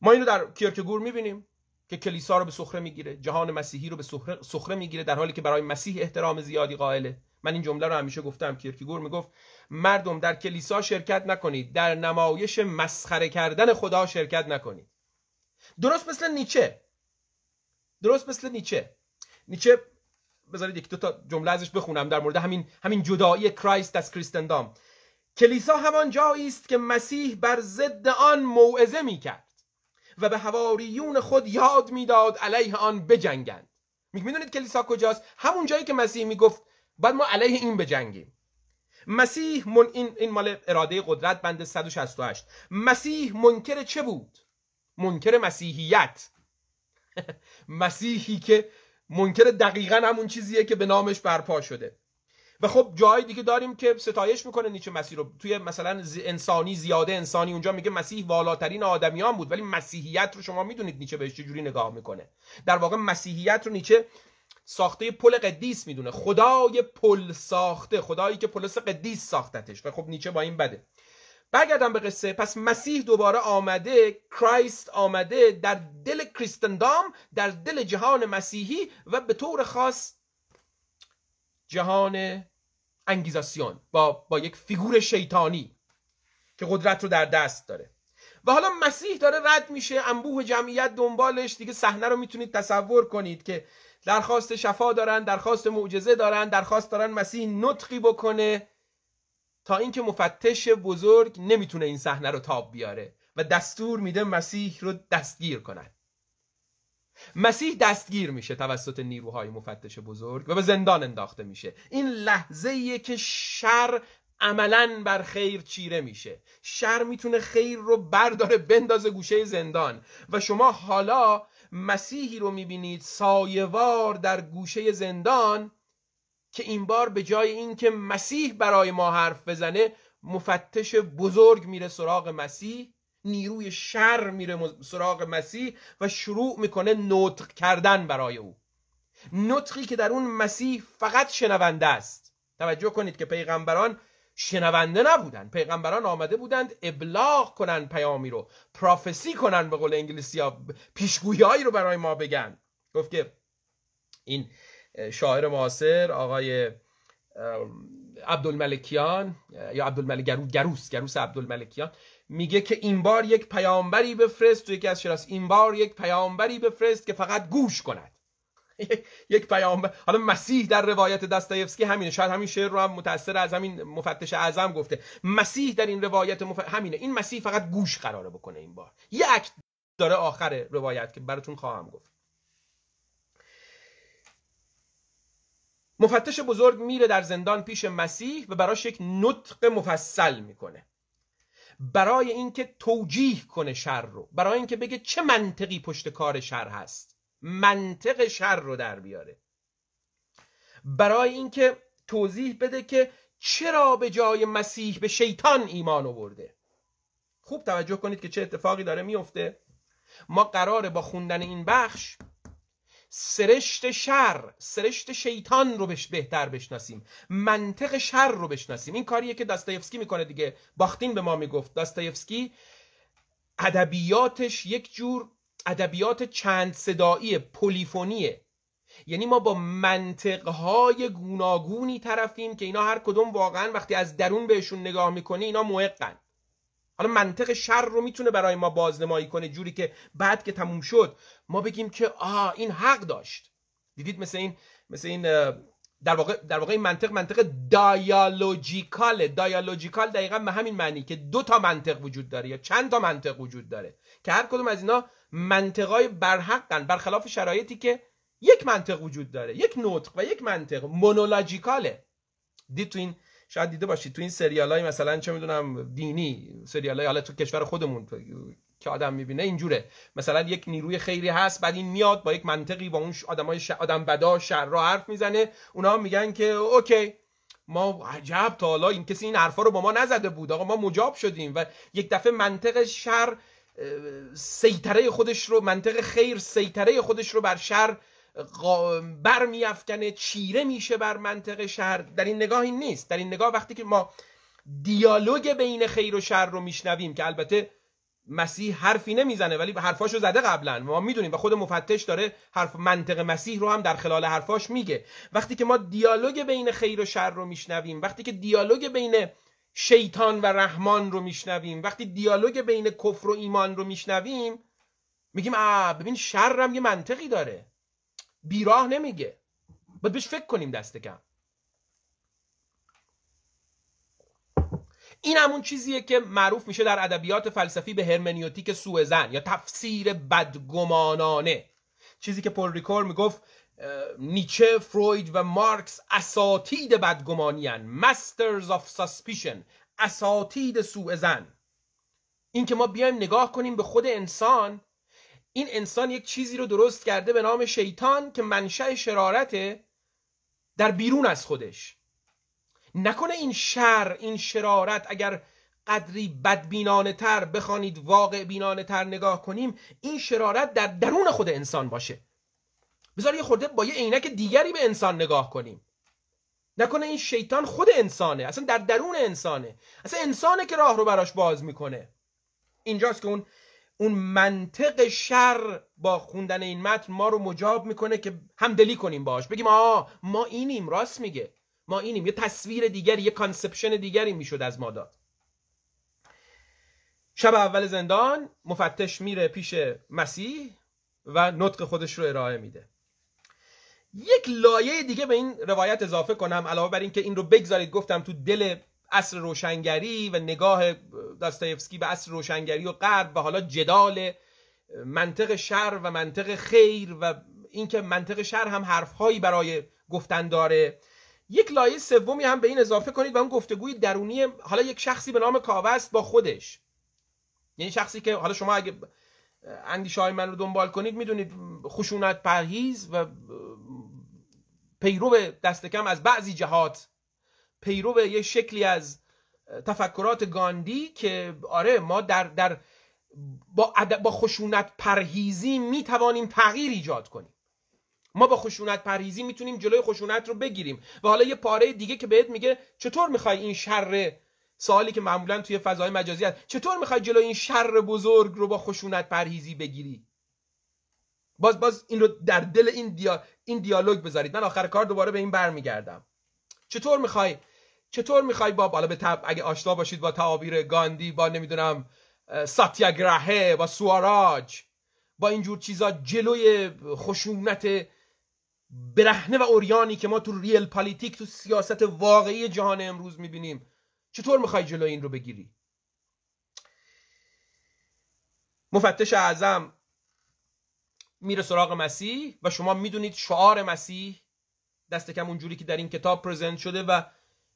ما اینو در کیرکگور میبینیم که کلیسا رو به سخره میگیره جهان مسیحی رو به سخره میگیره در حالی که برای مسیح احترام زیادی قائله من این جمله رو همیشه گفتم کیرکیگور میگفت مردم در کلیسا شرکت نکنید در نمایش مسخره کردن خدا شرکت نکنید درست مثل نیچه درست مثل نیچه نیچه بذارید یک دو تا جمله ازش بخونم در مورد همین همین جدایی کرایست از کریستندام کلیسا همان جایی است که مسیح بر ضد آن موعظه میکرد و به هواریون خود یاد میداد علیه آن بجنگند میدونید کلیسا کجاست همون جایی که مسیح میگفت بعد ما علیه این بجنگیم مسیح من این, مال اراده قدرت بند 168 مسیح منکر چه بود منکر مسیحیت مسیحی که منکر دقیقا همون چیزیه که به نامش برپا شده و خب جای دیگه داریم که ستایش میکنه نیچه مسیح رو توی مثلا انسانی زیاده انسانی اونجا میگه مسیح والاترین آدمیان بود ولی مسیحیت رو شما میدونید نیچه بهش چجوری نگاه میکنه در واقع مسیحیت رو نیچه ساخته پل قدیس میدونه خدای پل ساخته خدایی که پلس قدیس ساختتش و خب نیچه با این بده برگردم به قصه پس مسیح دوباره آمده کرایست آمده در دل کریستندام در دل جهان مسیحی و به طور خاص جهان انگیزاسیون با, با یک فیگور شیطانی که قدرت رو در دست داره و حالا مسیح داره رد میشه انبوه جمعیت دنبالش دیگه صحنه رو میتونید تصور کنید که درخواست شفا دارن درخواست معجزه دارن درخواست دارن مسیح نطقی بکنه تا اینکه مفتش بزرگ نمیتونه این صحنه رو تاب بیاره و دستور میده مسیح رو دستگیر کند مسیح دستگیر میشه توسط نیروهای مفتش بزرگ و به زندان انداخته میشه این لحظه که شر عملا بر خیر چیره میشه شر میتونه خیر رو برداره بندازه گوشه زندان و شما حالا مسیحی رو میبینید سایوار در گوشه زندان که این بار به جای اینکه مسیح برای ما حرف بزنه مفتش بزرگ میره سراغ مسیح نیروی شر میره سراغ مسیح و شروع میکنه نطق کردن برای او نطقی که در اون مسیح فقط شنونده است توجه کنید که پیغمبران شنونده نبودن پیغمبران آمده بودند ابلاغ کنن پیامی رو پرافسی کنن به قول انگلیسی ها پیشگویی رو برای ما بگن گفت که این شاعر معاصر آقای عبدالملکیان یا عبدالملک گروس گروس عبدالملکیان میگه که این بار یک پیامبری بفرست تو یکی از شراس این بار یک پیامبری بفرست که فقط گوش کند یک پیامبر حالا مسیح در روایت دستایفسکی همینه شاید همین شعر رو هم متأثر از همین مفتش اعظم گفته مسیح در این روایت مف... همینه این مسیح فقط گوش قراره بکنه این بار یه اکت داره آخر روایت که براتون خواهم گفت مفتش بزرگ میره در زندان پیش مسیح و براش یک نطق مفصل میکنه برای اینکه توجیه کنه شر رو برای اینکه بگه چه منطقی پشت کار شر هست منطق شر رو در بیاره برای اینکه توضیح بده که چرا به جای مسیح به شیطان ایمان آورده خوب توجه کنید که چه اتفاقی داره میفته ما قراره با خوندن این بخش سرشت شر سرشت شیطان رو بهش بهتر بشناسیم منطق شر رو بشناسیم این کاریه که داستایفسکی میکنه دیگه باختین به ما میگفت داستایفسکی ادبیاتش یک جور ادبیات چند صدایی پولیفونیه یعنی ما با منطقهای گوناگونی طرفیم که اینا هر کدوم واقعا وقتی از درون بهشون نگاه میکنی اینا موقعن حالا منطق شر رو میتونه برای ما بازنمایی کنه جوری که بعد که تموم شد ما بگیم که آها این حق داشت دیدید مثل این مثل این در واقع در واقع این منطق منطق دایالوجیکاله دایالوجیکال دقیقا به همین معنی که دو تا منطق وجود داره یا چند تا منطق وجود داره که هر کدوم از اینا منطقای برحقن برخلاف شرایطی که یک منطق وجود داره یک نطق و یک منطق مونولاجیکاله دید تو این شاید دیده باشید تو این سریال های مثلا چه میدونم دینی سریال های حالا تو کشور خودمون که آدم میبینه اینجوره مثلا یک نیروی خیری هست بعد این میاد با یک منطقی با اون آدمای ش... آدم بدا شر را حرف میزنه اونها میگن که اوکی ما عجب تا حالا این کسی این حرفا رو با ما نزده بود آقا ما مجاب شدیم و یک دفعه منطق شر سیطره خودش رو منطق خیر سیطره خودش رو بر شر برمیافکنه چیره میشه بر منطق شر در این نگاه این نیست در این نگاه وقتی که ما دیالوگ بین خیر و شر رو میشنویم که البته مسیح حرفی نمیزنه ولی حرفاشو زده قبلا ما میدونیم و خود مفتش داره حرف منطق مسیح رو هم در خلال حرفاش میگه وقتی که ما دیالوگ بین خیر و شر رو میشنویم وقتی که دیالوگ بین شیطان و رحمان رو میشنویم وقتی دیالوگ بین کفر و ایمان رو میشنویم میگیم آ ببین شرم یه منطقی داره بیراه نمیگه باید بهش فکر کنیم دست کم این همون چیزیه که معروف میشه در ادبیات فلسفی به هرمنیوتیک سوزن یا تفسیر بدگمانانه چیزی که پول ریکور میگفت نیچه، فروید و مارکس اساتید بدگمانیان مسترز آف ساسپیشن اساتید سوء این که ما بیایم نگاه کنیم به خود انسان این انسان یک چیزی رو درست کرده به نام شیطان که منشأ شرارت در بیرون از خودش نکنه این شر این شرارت اگر قدری بدبینانه تر بخوانید واقع بینانه تر نگاه کنیم این شرارت در درون خود انسان باشه بذار یه خورده با یه عینک دیگری به انسان نگاه کنیم نکنه این شیطان خود انسانه اصلا در درون انسانه اصلا انسانه که راه رو براش باز میکنه اینجاست که اون اون منطق شر با خوندن این متن ما رو مجاب میکنه که همدلی کنیم باش بگیم آه ما اینیم راست میگه ما اینیم یه تصویر دیگری یه کانسپشن دیگری میشد از ما داد شب اول زندان مفتش میره پیش مسیح و نطق خودش رو ارائه میده یک لایه دیگه به این روایت اضافه کنم علاوه بر اینکه این رو بگذارید گفتم تو دل اصر روشنگری و نگاه داستایفسکی به اصر روشنگری و غرب و حالا جدال منطق شر و منطق خیر و اینکه منطق شر هم حرفهایی برای گفتن داره یک لایه سومی هم به این اضافه کنید و اون گفتگوی درونی حالا یک شخصی به نام کاوه با خودش یعنی شخصی که حالا شما اگه اندیشه های من رو دنبال کنید میدونید خشونت پرهیز و پیرو دستکم از بعضی جهات پیرو یه شکلی از تفکرات گاندی که آره ما در, در با, با خشونت پرهیزی می توانیم تغییر ایجاد کنیم ما با خشونت پرهیزی میتونیم جلوی خشونت رو بگیریم و حالا یه پاره دیگه که بهت میگه چطور میخوای این شر سالی که معمولا توی فضای مجازی هست چطور میخوای جلوی این شر بزرگ رو با خشونت پرهیزی بگیری باز باز این رو در دل این, این دیالوگ بذارید من آخر کار دوباره به این برمیگردم چطور میخوای چطور میخوای با بالا به تب اگه آشنا باشید با تعابیر گاندی با نمیدونم ساتیاگراهه با سواراج با اینجور چیزا جلوی خشونت برهنه و اوریانی که ما تو ریل پالیتیک تو سیاست واقعی جهان امروز میبینیم چطور میخوای جلوی این رو بگیری مفتش اعظم میره سراغ مسیح و شما میدونید شعار مسیح دست کم اونجوری که در این کتاب پرزنت شده و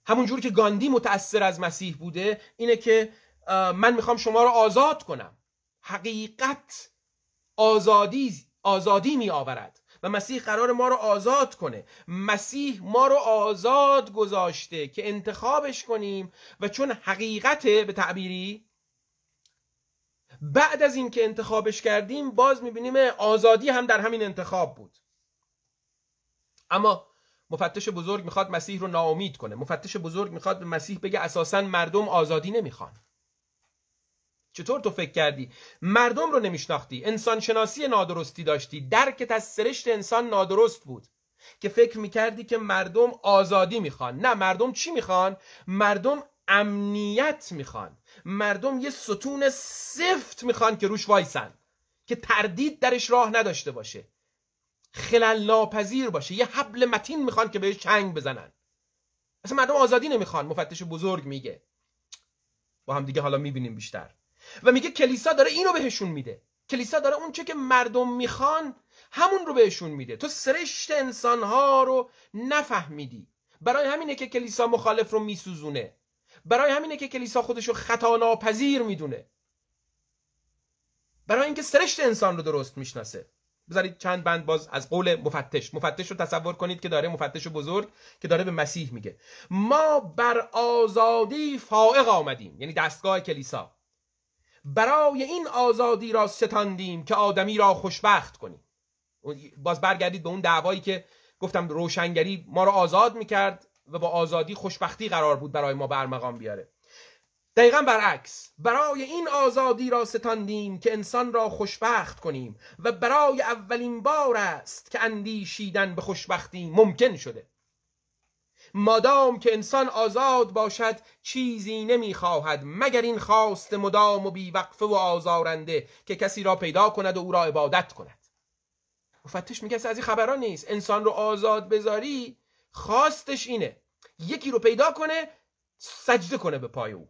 همونجوری که گاندی متأثر از مسیح بوده اینه که من میخوام شما رو آزاد کنم حقیقت آزادی آزادی می آورد و مسیح قرار ما رو آزاد کنه مسیح ما رو آزاد گذاشته که انتخابش کنیم و چون حقیقت به تعبیری بعد از اینکه انتخابش کردیم باز میبینیم آزادی هم در همین انتخاب بود اما مفتش بزرگ میخواد مسیح رو ناامید کنه مفتش بزرگ میخواد به مسیح بگه اساسا مردم آزادی نمیخوان چطور تو فکر کردی مردم رو نمیشناختی انسان شناسی نادرستی داشتی درکت از سرشت انسان نادرست بود که فکر میکردی که مردم آزادی میخوان نه مردم چی میخوان مردم امنیت میخوان مردم یه ستون سفت میخوان که روش وایسن که تردید درش راه نداشته باشه خلل ناپذیر باشه یه حبل متین میخوان که بهش چنگ بزنن اصلا مردم آزادی نمیخوان مفتش بزرگ میگه با هم دیگه حالا میبینیم بیشتر و میگه کلیسا داره اینو بهشون میده کلیسا داره اون چه که مردم میخوان همون رو بهشون میده تو سرشت انسانها رو نفهمیدی برای همینه که کلیسا مخالف رو میسوزونه برای همینه که کلیسا خودش رو خطا ناپذیر میدونه برای اینکه سرشت انسان رو درست میشناسه بذارید چند بند باز از قول مفتش مفتش رو تصور کنید که داره مفتش بزرگ که داره به مسیح میگه ما بر آزادی فائق آمدیم یعنی دستگاه کلیسا برای این آزادی را ستاندیم که آدمی را خوشبخت کنیم باز برگردید به اون دعوایی که گفتم روشنگری ما را آزاد میکرد و با آزادی خوشبختی قرار بود برای ما برمقام بیاره دقیقا برعکس برای این آزادی را ستاندیم که انسان را خوشبخت کنیم و برای اولین بار است که اندیشیدن به خوشبختی ممکن شده مادام که انسان آزاد باشد چیزی نمیخواهد مگر این خواست مدام و بیوقفه و آزارنده که کسی را پیدا کند و او را عبادت کند مفتش میگه از این خبران نیست انسان رو آزاد بذاری خواستش اینه یکی رو پیدا کنه سجده کنه به پای او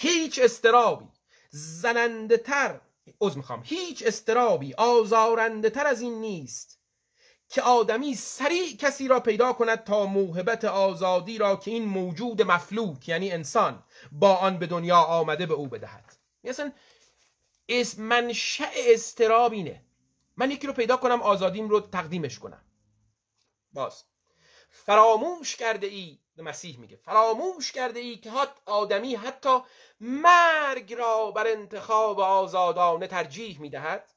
هیچ استرابی زننده تر از میخوام هیچ استرابی آزارنده تر از این نیست که آدمی سریع کسی را پیدا کند تا موهبت آزادی را که این موجود مفلوک یعنی انسان با آن به دنیا آمده به او بدهد یعنی اسم منشأ استراب اینه من یکی رو پیدا کنم آزادیم رو تقدیمش کنم باز فراموش کرده ای به مسیح میگه فراموش کرده ای که حد آدمی حتی مرگ را بر انتخاب آزادانه ترجیح میدهد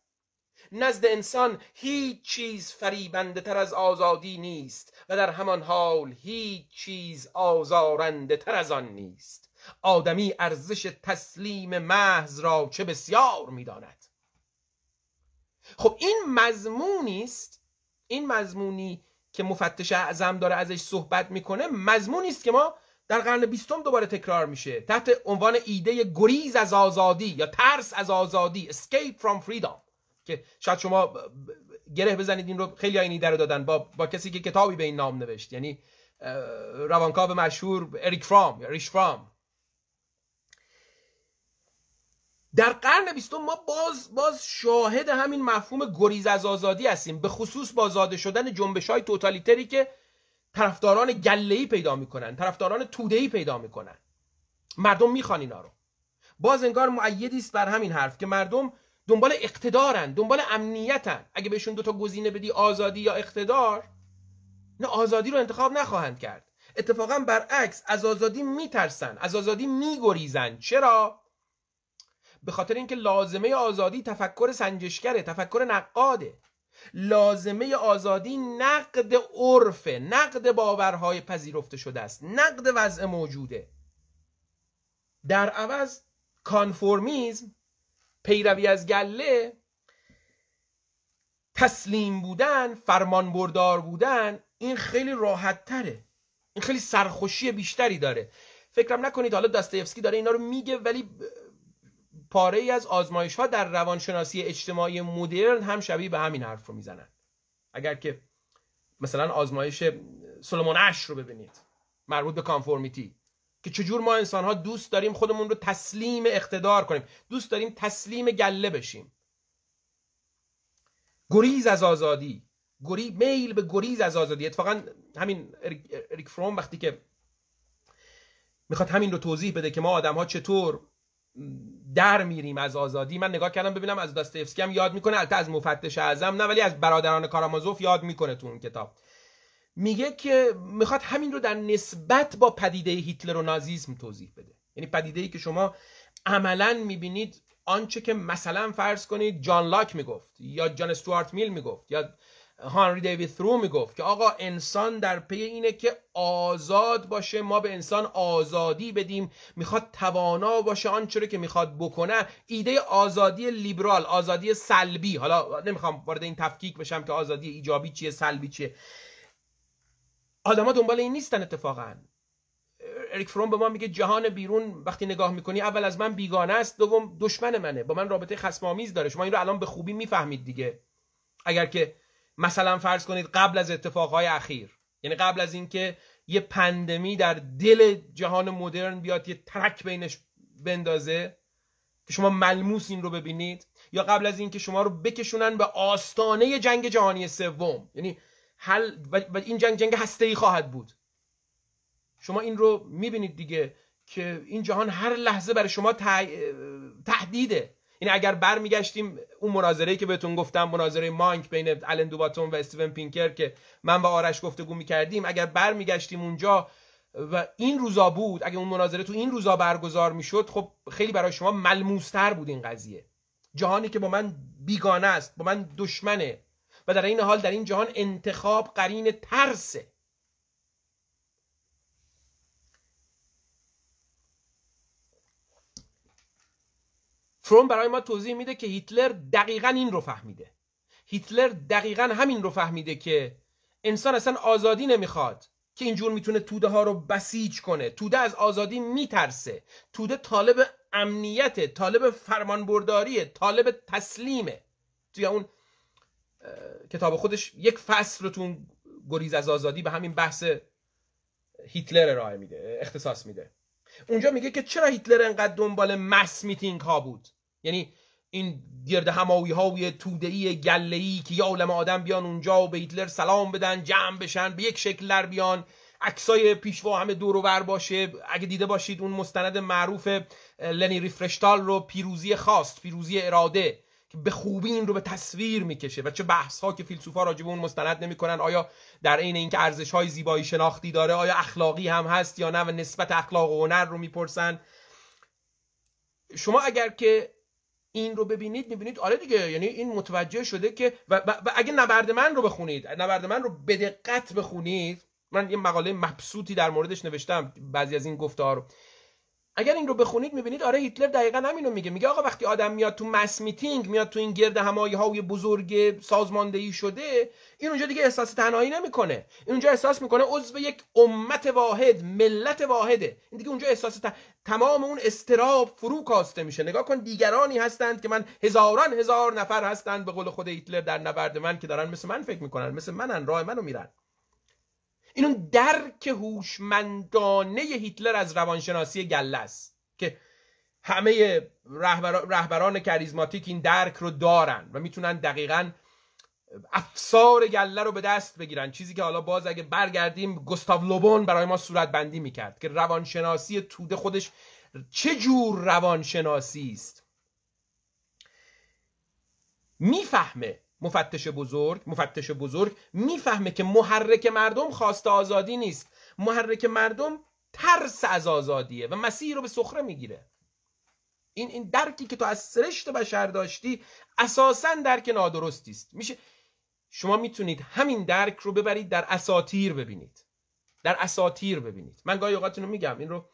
نزد انسان هیچ چیز فریبنده تر از آزادی نیست و در همان حال هیچ چیز آزارنده تر از آن نیست آدمی ارزش تسلیم محض را چه بسیار میداند خب این مضمونی است این مضمونی که مفتش اعظم داره ازش صحبت میکنه مضمونی است که ما در قرن بیستم دوباره تکرار میشه تحت عنوان ایده گریز از آزادی یا ترس از آزادی escape from freedom که شاید شما گره بزنید این رو خیلی این ایده رو دادن با, با کسی که کتابی به این نام نوشت یعنی روانکاو مشهور اریک فرام یا ریش فرام در قرن بیستم ما باز باز شاهد همین مفهوم گریز از آزادی هستیم به خصوص با زاده شدن جنبش های توتالیتری که طرفداران گله پیدا میکنن طرفداران توده پیدا میکنن مردم میخوان اینا رو باز انگار معیدی است بر همین حرف که مردم دنبال اقتدارن دنبال امنیتن اگه بهشون دوتا گزینه بدی آزادی یا اقتدار نه آزادی رو انتخاب نخواهند کرد اتفاقا برعکس از آزادی میترسن از آزادی میگریزن چرا به خاطر اینکه لازمه آزادی تفکر سنجشگره تفکر نقاده لازمه آزادی نقد عرفه نقد باورهای پذیرفته شده است نقد وضع موجوده در عوض کانفورمیزم پیروی از گله تسلیم بودن فرمان بردار بودن این خیلی راحت تره این خیلی سرخوشی بیشتری داره فکرم نکنید حالا داستایفسکی داره اینا رو میگه ولی پاره ای از آزمایش ها در روانشناسی اجتماعی مدرن هم شبیه به همین حرف رو میزنن اگر که مثلا آزمایش سلمان اش رو ببینید مربوط به کانفورمیتی که چجور ما انسان ها دوست داریم خودمون رو تسلیم اقتدار کنیم دوست داریم تسلیم گله بشیم گریز از آزادی گری... میل به گریز از آزادی اتفاقا همین اریک فروم وقتی که میخواد همین رو توضیح بده که ما آدم ها چطور در میریم از آزادی من نگاه کردم ببینم از داستایفسکی هم یاد میکنه البته از مفتش اعظم نه ولی از برادران کارامازوف یاد میکنه تو اون کتاب میگه که میخواد همین رو در نسبت با پدیده هیتلر و نازیسم توضیح بده یعنی پدیده ای که شما عملا میبینید آنچه که مثلا فرض کنید جان لاک میگفت یا جان استوارت میل میگفت یا هانری دیوید ثرو میگفت که آقا انسان در پی اینه که آزاد باشه ما به انسان آزادی بدیم میخواد توانا باشه آنچه که میخواد بکنه ایده آزادی لیبرال آزادی سلبی حالا نمیخوام وارد این تفکیک بشم که آزادی ایجابی چیه سلبی چیه آدما دنبال این نیستن اتفاقا اریک فروم به ما میگه جهان بیرون وقتی نگاه میکنی اول از من بیگانه است دوم دشمن منه با من رابطه خصم‌آمیز داره شما این رو الان به خوبی میفهمید دیگه اگر که مثلا فرض کنید قبل از اتفاقهای اخیر یعنی قبل از اینکه یه پندمی در دل جهان مدرن بیاد یه ترک بینش بندازه که شما ملموس این رو ببینید یا قبل از اینکه شما رو بکشونن به آستانه جنگ جهانی سوم یعنی حل و این جنگ جنگ هسته ای خواهد بود شما این رو میبینید دیگه که این جهان هر لحظه برای شما تهدیده این اگر برمیگشتیم اون مناظره که بهتون گفتم مناظره مانک بین الن دوباتون و استیون پینکر که من و آرش گفتگو میکردیم اگر برمیگشتیم اونجا و این روزا بود اگه اون مناظره تو این روزا برگزار میشد خب خیلی برای شما ملموستر بود این قضیه جهانی که با من بیگانه است با من دشمنه و در این حال در این جهان انتخاب قرین ترسه فروم برای ما توضیح میده که هیتلر دقیقا این رو فهمیده هیتلر دقیقا همین رو فهمیده که انسان اصلا آزادی نمیخواد که اینجور میتونه توده ها رو بسیج کنه توده از آزادی میترسه توده طالب امنیته طالب فرمانبرداریه طالب تسلیمه توی اون کتاب خودش یک فصل رو تو گریز از آزادی به همین بحث هیتلر ارائه میده اختصاص میده اونجا میگه که چرا هیتلر انقدر دنبال مس میتینگ ها بود یعنی این گرد همایی های تودهی گلهی که یه آدم بیان اونجا و به هیتلر سلام بدن جمع بشن به یک شکل در بیان اکسای پیشوا همه دور و باشه اگه دیده باشید اون مستند معروف لنی ریفرشتال رو پیروزی خواست پیروزی اراده که به خوبی این رو به تصویر میکشه و چه بحث ها که فیلسوفا راجع به اون مستند نمیکنن آیا در عین اینکه ارزش های زیبایی شناختی داره آیا اخلاقی هم هست یا نه و نسبت اخلاق و هنر رو میپرسن شما اگر که این رو ببینید میبینید آره دیگه یعنی این متوجه شده که و, اگه نبرد من رو بخونید نبرد من رو به دقت بخونید من یه مقاله مبسوطی در موردش نوشتم بعضی از این گفته رو اگر این رو بخونید میبینید آره هیتلر دقیقا همین رو میگه میگه آقا وقتی آدم میاد تو مس میتینگ میاد تو این گرد همایی های بزرگ سازماندهی شده این اونجا دیگه احساس تنهایی نمیکنه این اونجا احساس میکنه عضو یک امت واحد ملت واحده این دیگه اونجا احساس تمام اون استراب فرو کاسته میشه نگاه کن دیگرانی هستند که من هزاران هزار نفر هستند به قول خود هیتلر در نبرد من که دارن مثل من فکر میکنن مثل منن راه منو میرن اینون درک هوشمندانه هیتلر از روانشناسی گله است که همه رهبران کریزماتیک این درک رو دارن و میتونن دقیقا افسار گله رو به دست بگیرن چیزی که حالا باز اگه برگردیم گستاو لوبون برای ما صورت بندی میکرد که روانشناسی توده خودش چه جور روانشناسی است میفهمه مفتش بزرگ مفتش بزرگ میفهمه که محرک مردم خواست آزادی نیست محرک مردم ترس از آزادیه و مسیر رو به سخره میگیره این این درکی که تو از سرشت بشر داشتی اساسا درک نادرستی است میشه شما میتونید همین درک رو ببرید در اساتیر ببینید در اساتیر ببینید من گاهی اوقاتونو میگم این رو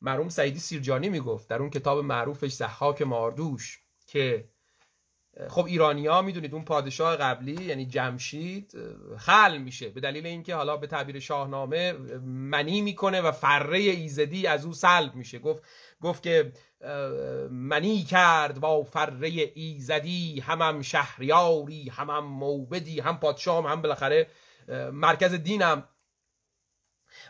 مرحوم سعیدی سیرجانی میگفت در اون کتاب معروفش زحاک ماردوش که خب ها میدونید اون پادشاه قبلی یعنی جمشید خل میشه به دلیل اینکه حالا به تعبیر شاهنامه منی میکنه و فره ایزدی از او سلب میشه گفت گفت که منی کرد و فره ایزدی همم شهریاری همم موبدی هم پادشاه هم بالاخره مرکز دینم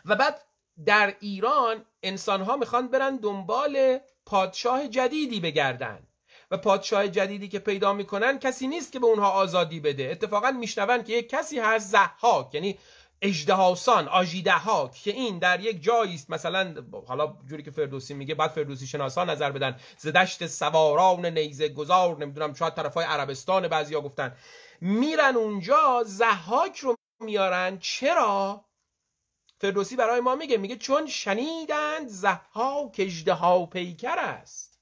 و بعد در ایران انسان ها میخوان برن دنبال پادشاه جدیدی بگردن و پادشاه جدیدی که پیدا میکنن کسی نیست که به اونها آزادی بده اتفاقا میشنون که یک کسی هست زحاک یعنی اجدهاسان آژیدهاک که این در یک جایی است مثلا حالا جوری که فردوسی میگه بعد فردوسی شناسان نظر بدن ز دشت سواران نیزه گذار نمیدونم شاید طرفای عربستان بعضیا گفتن میرن اونجا زحاک رو میارن چرا فردوسی برای ما میگه میگه چون شنیدند زحاک اجدها پیکر است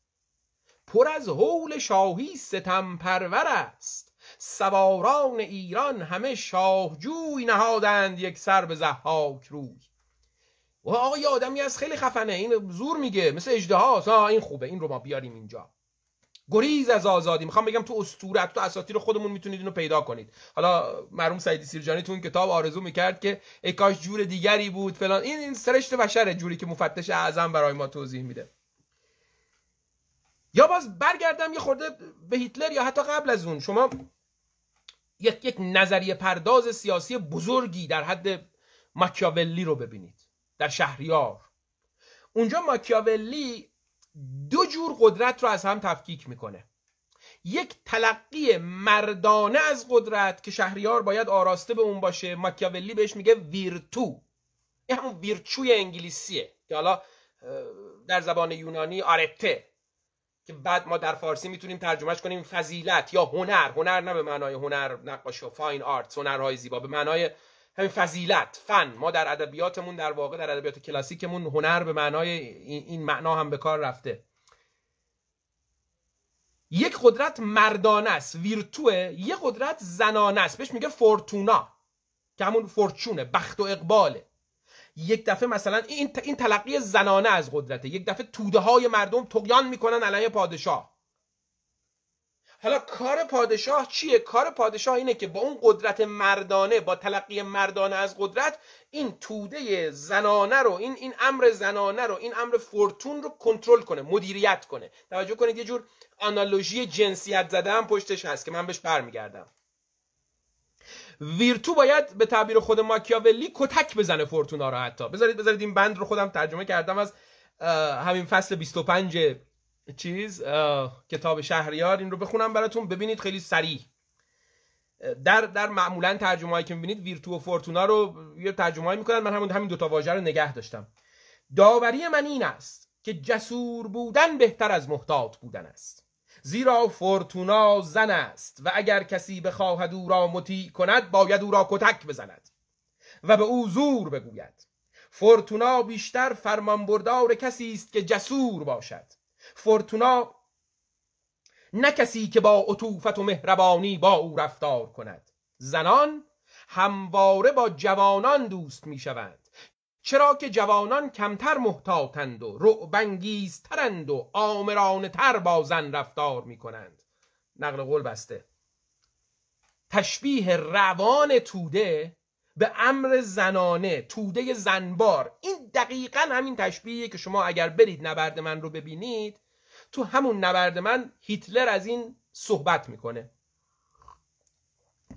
پر از حول شاهی ستم پرور است سواران ایران همه شاهجوی نهادند یک سر به زحاک روی و آقای آدمی از خیلی خفنه این زور میگه مثل اجده هاست آه این خوبه این رو ما بیاریم اینجا گریز از آزادی میخوام بگم تو استورت تو رو خودمون میتونید اینو پیدا کنید حالا مرحوم سعیدی سیرجانی تو اون کتاب آرزو میکرد که اکاش جور دیگری بود فلان این این سرشت بشره جوری که مفتش اعظم برای ما توضیح میده یا باز برگردم یه خورده به هیتلر یا حتی قبل از اون شما یک یک نظریه پرداز سیاسی بزرگی در حد ماکیاولی رو ببینید در شهریار اونجا ماکیاولی دو جور قدرت رو از هم تفکیک میکنه یک تلقی مردانه از قدرت که شهریار باید آراسته به اون باشه ماکیاولی بهش میگه ویرتو این همون ویرچوی انگلیسیه که حالا در زبان یونانی آرته که بعد ما در فارسی میتونیم ترجمهش کنیم فضیلت یا هنر هنر نه به معنای هنر نقاش و فاین آرت هنرهای زیبا به معنای همین فضیلت فن ما در ادبیاتمون در واقع در ادبیات کلاسیکمون هنر به معنای این معنا هم به کار رفته یک قدرت مردانه است ویرتوه یک قدرت زنانه است بهش میگه فورتونا که همون فورچونه بخت و اقباله یک دفعه مثلا این این تلقی زنانه از قدرته یک دفعه توده های مردم تقیان میکنن علیه پادشاه حالا کار پادشاه چیه کار پادشاه اینه که با اون قدرت مردانه با تلقی مردانه از قدرت این توده زنانه رو این این امر زنانه رو این امر فورتون رو کنترل کنه مدیریت کنه توجه کنید یه جور آنالوژی جنسیت زده هم پشتش هست که من بهش برمیگردم ویرتو باید به تعبیر خود ماکیاولی کتک بزنه فورتونا رو حتی بذارید بذارید این بند رو خودم ترجمه کردم از همین فصل 25 چیز کتاب شهریار این رو بخونم براتون ببینید خیلی سریع در در معمولا ترجمه که میبینید ویرتو و فورتونا رو یه ترجمه من همون همین دو تا واژه رو نگه داشتم داوری من این است که جسور بودن بهتر از محتاط بودن است زیرا فورتونا زن است و اگر کسی بخواهد او را مطیع کند باید او را کتک بزند و به او زور بگوید فورتونا بیشتر فرمانبردار کسی است که جسور باشد فورتونا نه کسی که با عطوفت و مهربانی با او رفتار کند زنان همواره با جوانان دوست می شوند چرا که جوانان کمتر محتاطند و رعبنگیزترند و آمرانه تر با زن رفتار می کنند نقل قول بسته تشبیه روان توده به امر زنانه توده زنبار این دقیقا همین تشبیه که شما اگر برید نبرد من رو ببینید تو همون نبرد من هیتلر از این صحبت میکنه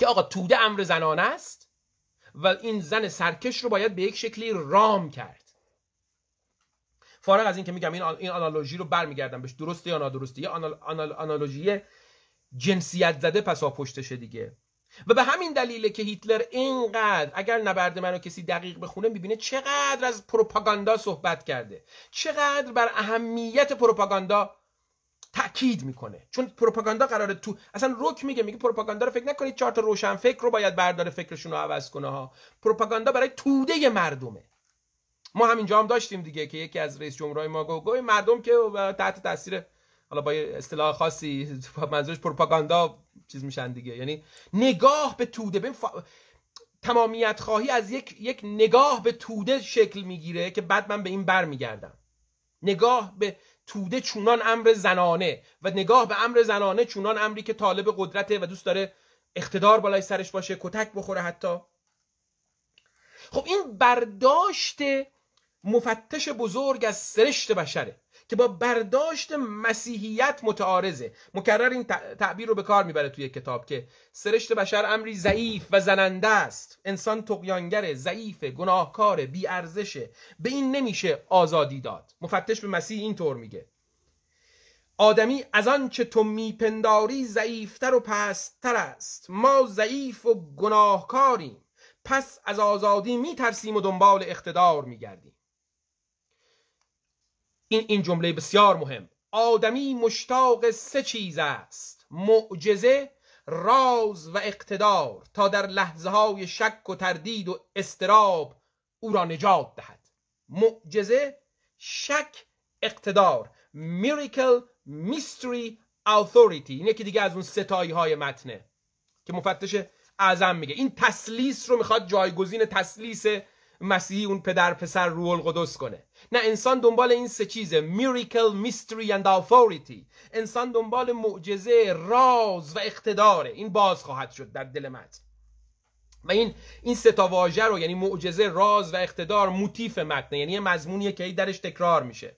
که آقا توده امر زنانه است و این زن سرکش رو باید به یک شکلی رام کرد فارغ از اینکه میگم این این آنالوژی رو برمیگردم بهش درسته یا نادرسته یه آنال، آنال، آنالوژی جنسیت زده پسا پشتشه دیگه و به همین دلیله که هیتلر اینقدر اگر نبرد رو کسی دقیق بخونه میبینه چقدر از پروپاگاندا صحبت کرده چقدر بر اهمیت پروپاگاندا تاکید میکنه چون پروپاگاندا قراره تو اصلا روک میگه میگه پروپاگاندا رو فکر نکنید چهار تا روشن فکر رو باید برداره فکرشون رو عوض کنه ها پروپاگاندا برای توده مردمه ما همینجا هم داشتیم دیگه که یکی از رئیس جمهورای ما گفت مردم که تحت تاثیر حالا با اصطلاح خاصی منظورش پروپاگاندا چیز میشن دیگه یعنی نگاه به توده به تمامیت خواهی از یک یک نگاه به توده شکل میگیره که بعد من به این برمیگردم نگاه به توده چونان امر زنانه و نگاه به امر زنانه چونان امری که طالب قدرته و دوست داره اقتدار بالای سرش باشه کتک بخوره حتی خب این برداشت مفتش بزرگ از سرشت بشره که با برداشت مسیحیت متعارضه مکرر این تعبیر رو به کار میبره توی کتاب که سرشت بشر امری ضعیف و زننده است انسان تقیانگره ضعیف گناهکار بی به این نمیشه آزادی داد مفتش به مسیح اینطور میگه آدمی از آن چه تو میپنداری ضعیفتر و پستتر است ما ضعیف و گناهکاریم پس از آزادی میترسیم و دنبال اقتدار میگردیم این این جمله بسیار مهم آدمی مشتاق سه چیز است معجزه راز و اقتدار تا در لحظه های شک و تردید و استراب او را نجات دهد معجزه شک اقتدار میریکل Mystery, authority این یکی دیگه از اون ستایی های متنه که مفتش اعظم میگه این تسلیس رو میخواد جایگزین تسلیس مسیحی اون پدر پسر روح القدس کنه نه انسان دنبال این سه چیزه میریکل میستری اند authority انسان دنبال معجزه راز و اقتداره این باز خواهد شد در دل متن و این این سه تا واژه رو یعنی معجزه راز و اقتدار موتیف متن یعنی یه مضمونیه که درش تکرار میشه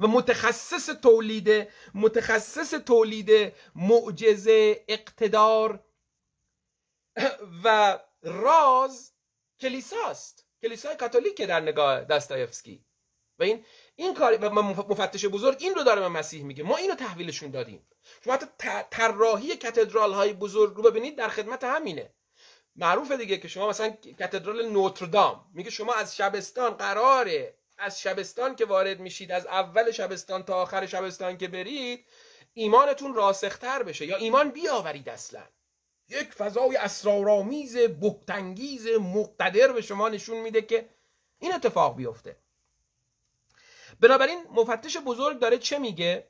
و متخصص تولید متخصص تولید معجزه اقتدار و راز کلیساست کلیسای کاتولیک در نگاه داستایفسکی و این این کار مفتش بزرگ این رو داره به مسیح میگه ما اینو تحویلشون دادیم شما حتی طراحی کاتدرال های بزرگ رو ببینید در خدمت همینه معروف دیگه که شما مثلا کاتدرال نوتردام میگه شما از شبستان قراره از شبستان که وارد میشید از اول شبستان تا آخر شبستان که برید ایمانتون راسختر بشه یا ایمان بیاورید اصلا یک فضای اسرارآمیز بهتانگیز مقتدر به شما نشون میده که این اتفاق بیفته بنابراین مفتش بزرگ داره چه میگه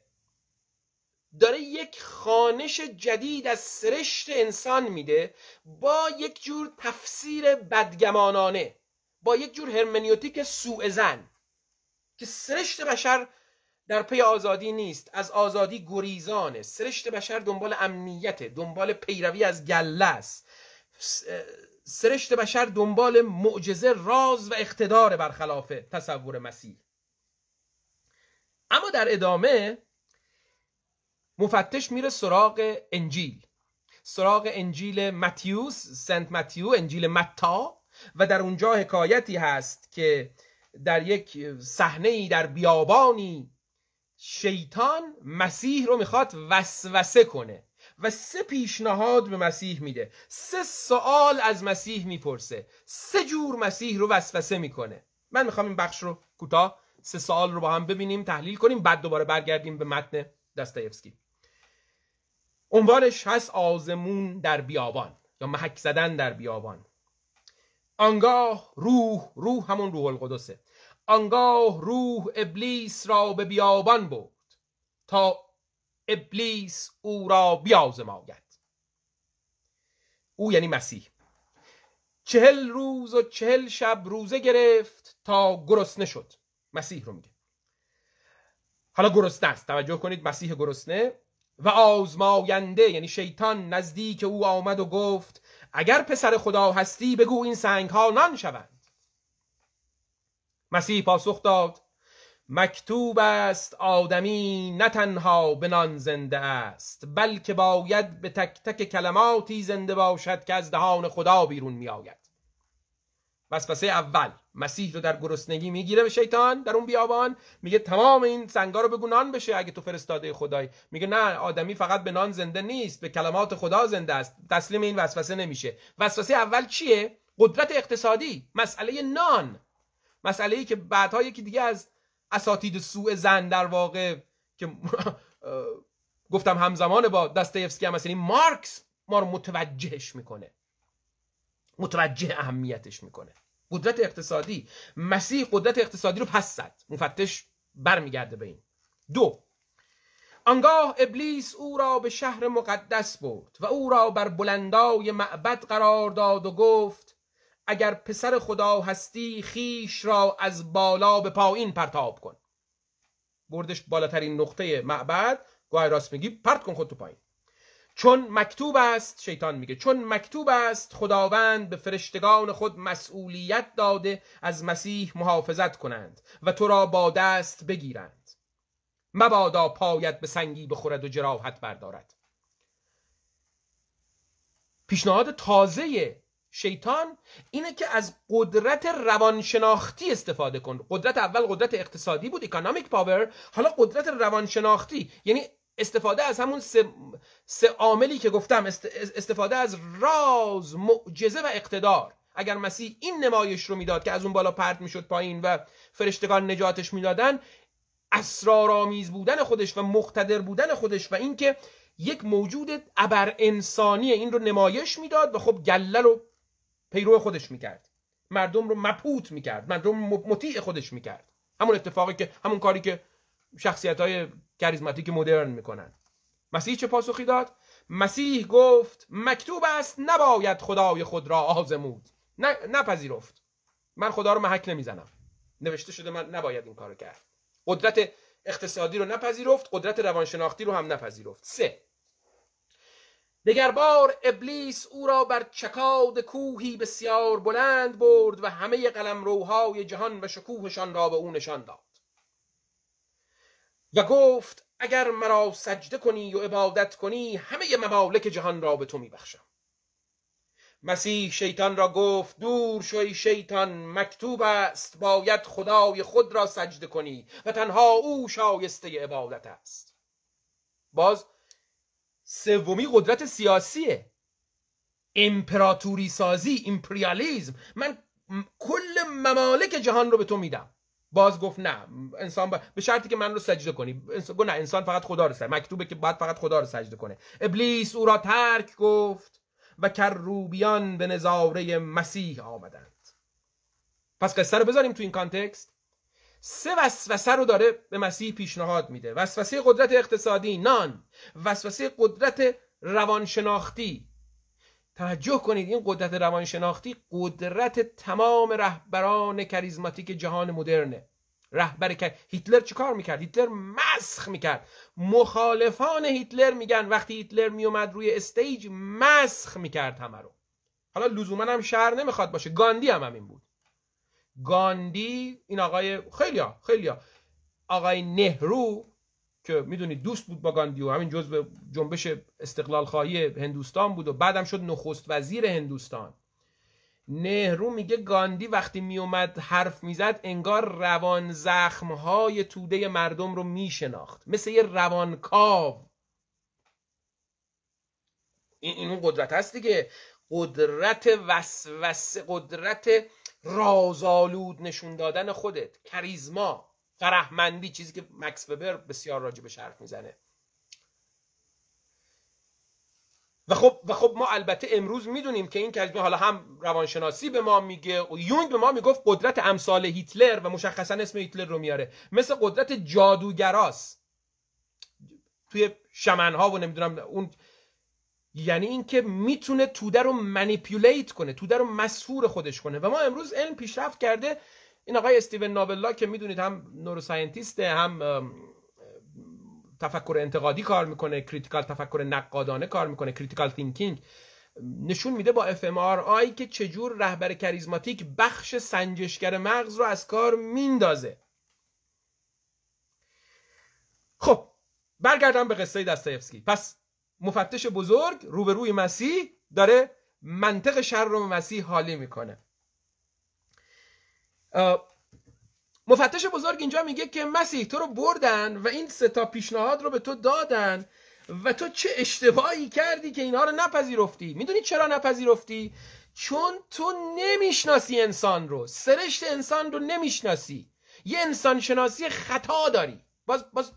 داره یک خانش جدید از سرشت انسان میده با یک جور تفسیر بدگمانانه با یک جور هرمنیوتیک سوء زن که سرشت بشر در پی آزادی نیست از آزادی گریزانه سرشت بشر دنبال امنیته دنبال پیروی از گله است سرشت بشر دنبال معجزه راز و اقتدار برخلاف تصور مسیح اما در ادامه مفتش میره سراغ انجیل سراغ انجیل متیوس سنت متیو انجیل متا و در اونجا حکایتی هست که در یک صحنه در بیابانی شیطان مسیح رو میخواد وسوسه کنه و سه پیشنهاد به مسیح میده سه سوال از مسیح میپرسه سه جور مسیح رو وسوسه میکنه من میخوام این بخش رو کوتاه سه سوال رو با هم ببینیم تحلیل کنیم بعد دوباره برگردیم به متن دستایفسکی عنوانش هست آزمون در بیابان یا محک زدن در بیابان آنگاه روح روح همون روح القدسه آنگاه روح ابلیس را به بیابان برد تا ابلیس او را بیازماید او یعنی مسیح چهل روز و چهل شب روزه گرفت تا گرسنه شد مسیح رو میگه حالا گرسنه است توجه کنید مسیح گرسنه و آزماینده یعنی شیطان نزدیک او آمد و گفت اگر پسر خدا هستی بگو این سنگ ها نان شوند مسیح پاسخ داد مکتوب است آدمی نه تنها به نان زنده است بلکه باید به تک تک کلماتی زنده باشد که از دهان خدا بیرون می آید وسوسه اول مسیح رو در گرسنگی میگیره به شیطان در اون بیابان میگه تمام این سنگا رو بگو نان بشه اگه تو فرستاده خدای میگه نه آدمی فقط به نان زنده نیست به کلمات خدا زنده است تسلیم این وسوسه نمیشه وسوسه اول چیه قدرت اقتصادی مسئله نان مسئله ای که بعدها یکی دیگه از اساتید سوء زن در واقع که گفتم همزمان با دستایفسکی هم یعنی مارکس ما رو متوجهش میکنه متوجه اهمیتش میکنه قدرت اقتصادی مسیح قدرت اقتصادی رو پس زد مفتش برمیگرده به این دو آنگاه ابلیس او را به شهر مقدس برد و او را بر بلندای معبد قرار داد و گفت اگر پسر خدا هستی خیش را از بالا به پایین پرتاب کن بردش بالاترین نقطه معبد گاه راست میگی پرت کن خود تو پایین چون مکتوب است شیطان میگه چون مکتوب است خداوند به فرشتگان خود مسئولیت داده از مسیح محافظت کنند و تو را با دست بگیرند مبادا پایت به سنگی بخورد و جراحت بردارد پیشنهاد تازه شیطان اینه که از قدرت روانشناختی استفاده کن قدرت اول قدرت اقتصادی بود اکانومیک پاور حالا قدرت روانشناختی یعنی استفاده از همون سه, عاملی که گفتم استفاده از راز معجزه و اقتدار اگر مسیح این نمایش رو میداد که از اون بالا پرت میشد پایین و فرشتگان نجاتش میدادن اسرارآمیز بودن خودش و مقتدر بودن خودش و اینکه یک موجود ابر انسانی این رو نمایش میداد و خب گله رو پیرو خودش میکرد مردم رو مپوت میکرد مردم مطیع خودش میکرد همون اتفاقی که همون کاری که شخصیت های کریزماتیک مدرن میکنن مسیح چه پاسخی داد مسیح گفت مکتوب است نباید خدای خود را آزمود نپذیرفت من خدا رو محک نمیزنم نوشته شده من نباید این کار کرد قدرت اقتصادی رو نپذیرفت قدرت روانشناختی رو هم نپذیرفت سه دگر بار ابلیس او را بر چکاد کوهی بسیار بلند برد و همه قلمروهای جهان و شکوهشان را به او نشان داد و گفت اگر مرا سجده کنی و عبادت کنی همه ممالک جهان را به تو میبخشم مسیح شیطان را گفت دور شوی شیطان مکتوب است باید خدای خود را سجده کنی و تنها او شایسته عبادت است باز سومی قدرت سیاسیه امپراتوری سازی امپریالیزم من کل ممالک جهان رو به تو میدم باز گفت نه انسان به شرطی که من رو سجده کنی گفت نه انسان فقط خدا رو سجده مکتوبه که باید فقط خدا رو سجده کنه ابلیس او را ترک گفت و کروبیان به نظاره مسیح آمدند پس قصه رو بذاریم تو این کانتکست سه وسوسه رو داره به مسیح پیشنهاد میده وسوسه قدرت اقتصادی نان وسوسه قدرت روانشناختی توجه کنید این قدرت روانشناختی قدرت تمام رهبران کریزماتیک جهان مدرنه رهبر که هیتلر چیکار میکرد هیتلر مسخ میکرد مخالفان هیتلر میگن وقتی هیتلر میومد روی استیج مسخ میکرد همه رو حالا لزوما هم شهر نمیخواد باشه گاندی هم همین بود گاندی این آقای خیلیا خیلیا آقای نهرو که میدونید دوست بود با گاندی و همین جزء جنبش استقلال خواهی هندوستان بود و بعدم شد نخست وزیر هندوستان نهرو میگه گاندی وقتی میومد حرف میزد انگار روان های توده مردم رو میشناخت مثل یه روانکاو این اون قدرت هست دیگه قدرت وسوسه قدرت رازآلود نشون دادن خودت کریزما فرهمندی چیزی که مکس وبر بسیار به حرف میزنه و خب و خب ما البته امروز میدونیم که این کریزما حالا هم روانشناسی به ما میگه و یونگ به ما میگفت قدرت امثال هیتلر و مشخصا اسم هیتلر رو میاره مثل قدرت جادوگراست توی شمنها و نمیدونم اون یعنی اینکه میتونه توده رو منیپیولیت کنه توده رو مسفور خودش کنه و ما امروز علم پیشرفت کرده این آقای استیون نابلا که میدونید هم نوروساینتیسته هم تفکر انتقادی کار میکنه کریتیکال تفکر نقادانه کار میکنه کریتیکال تینکینگ نشون میده با اف ام که چجور رهبر کریزماتیک بخش سنجشگر مغز رو از کار میندازه خب برگردم به قصه دستایفسکی پس مفتش بزرگ روبروی مسیح داره منطق شر رو مسیح حالی میکنه مفتش بزرگ اینجا میگه که مسیح تو رو بردن و این سه تا پیشنهاد رو به تو دادن و تو چه اشتباهی کردی که اینها رو نپذیرفتی میدونی چرا نپذیرفتی چون تو نمیشناسی انسان رو سرشت انسان رو نمیشناسی یه انسان شناسی خطا داری باز, باز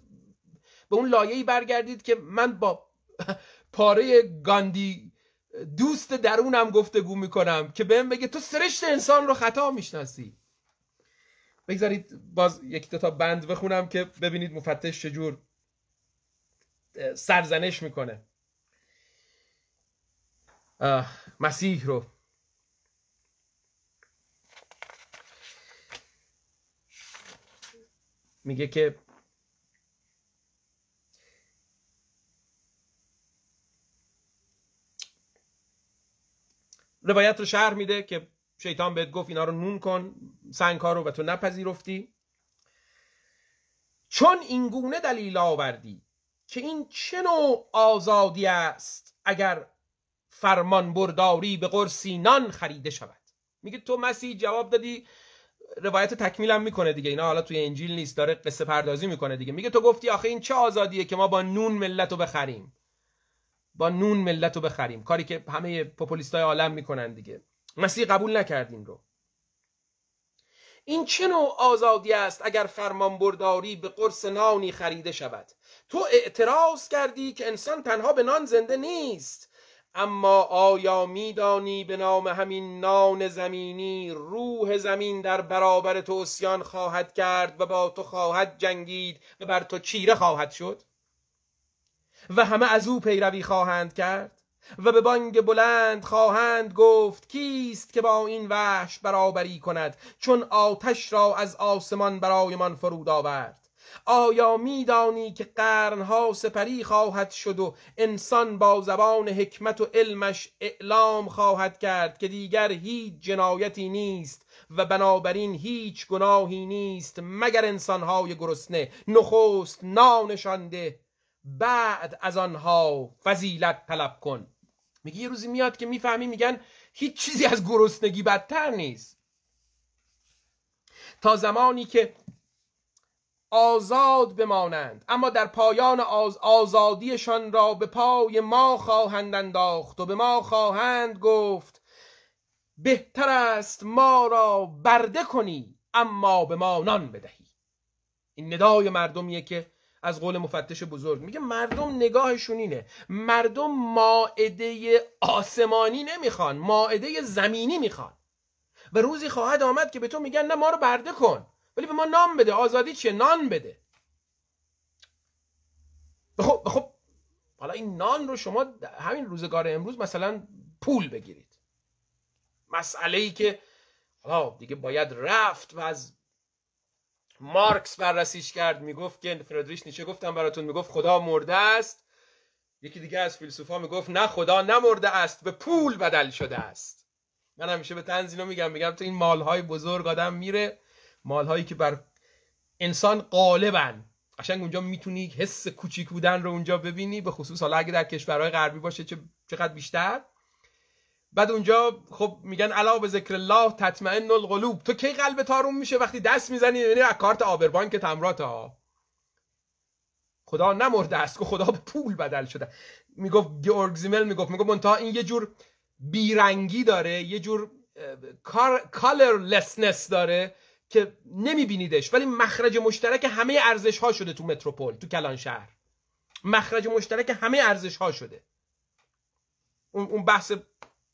به اون لایه‌ای برگردید که من با پاره گاندی دوست درونم گفتگو میکنم که بهم بگه تو سرشت انسان رو خطا میشناسی بگذارید باز یک دو تا بند بخونم که ببینید مفتش چجور سرزنش میکنه مسیح رو میگه که روایت رو شهر میده که شیطان بهت گفت اینا رو نون کن سنگ رو و تو نپذیرفتی چون اینگونه دلیل آوردی که این چه نوع آزادی است اگر فرمان برداری به قرصی نان خریده شود میگه تو مسیح جواب دادی روایت هم میکنه دیگه اینا حالا توی انجیل نیست داره قصه پردازی میکنه دیگه میگه تو گفتی آخه این چه آزادیه که ما با نون ملت رو بخریم با نون ملت رو بخریم کاری که همه پوپولیستای عالم میکنن دیگه مسیح قبول نکردیم رو این چه نوع آزادی است اگر فرمان برداری به قرص نانی خریده شود تو اعتراض کردی که انسان تنها به نان زنده نیست اما آیا میدانی به نام همین نان زمینی روح زمین در برابر تو اسیان خواهد کرد و با تو خواهد جنگید و بر تو چیره خواهد شد و همه از او پیروی خواهند کرد و به بانگ بلند خواهند گفت کیست که با این وحش برابری کند چون آتش را از آسمان برایمان فرود آورد آیا میدانی که قرنها سپری خواهد شد و انسان با زبان حکمت و علمش اعلام خواهد کرد که دیگر هیچ جنایتی نیست و بنابراین هیچ گناهی نیست مگر انسانهای گرسنه نخست نانشانده بعد از آنها فضیلت طلب کن میگه یه روزی میاد که میفهمی میگن هیچ چیزی از گرسنگی بدتر نیست تا زمانی که آزاد بمانند اما در پایان آزادیشان را به پای ما خواهند انداخت و به ما خواهند گفت بهتر است ما را برده کنی اما به ما نان بدهی این ندای مردمیه که از قول مفتش بزرگ میگه مردم نگاهشون اینه مردم ماعده آسمانی نمیخوان ماعده زمینی میخوان و روزی خواهد آمد که به تو میگن نه ما رو برده کن ولی به ما نام بده آزادی چه نان بده خب خب حالا این نان رو شما همین روزگار امروز مثلا پول بگیرید مسئله ای که حالا دیگه باید رفت و از مارکس بررسیش کرد میگفت که فردریش نیچه گفتم براتون میگفت خدا مرده است یکی دیگه از فیلسوفا میگفت نه خدا نمرده است به پول بدل شده است من همیشه به تنزینو میگم میگم تو این مالهای بزرگ آدم میره مالهایی که بر انسان غالبن قشنگ اونجا میتونی حس کوچیک بودن رو اونجا ببینی به خصوص حالا اگه در کشورهای غربی باشه چه چقدر بیشتر بعد اونجا خب میگن علا به ذکر الله تطمئن القلوب تو کی قلب تارون میشه وقتی دست میزنی یعنی از کارت آبربانک تمرات ها خدا نمرده است که خدا به پول بدل شده میگفت گیورگ زیمل میگفت میگفت منتها این یه جور بیرنگی داره یه جور کالرلسنس داره که نمیبینیدش ولی مخرج مشترک همه ارزش ها شده تو متروپول تو کلان شهر مخرج مشترک همه ارزش ها شده اون بحث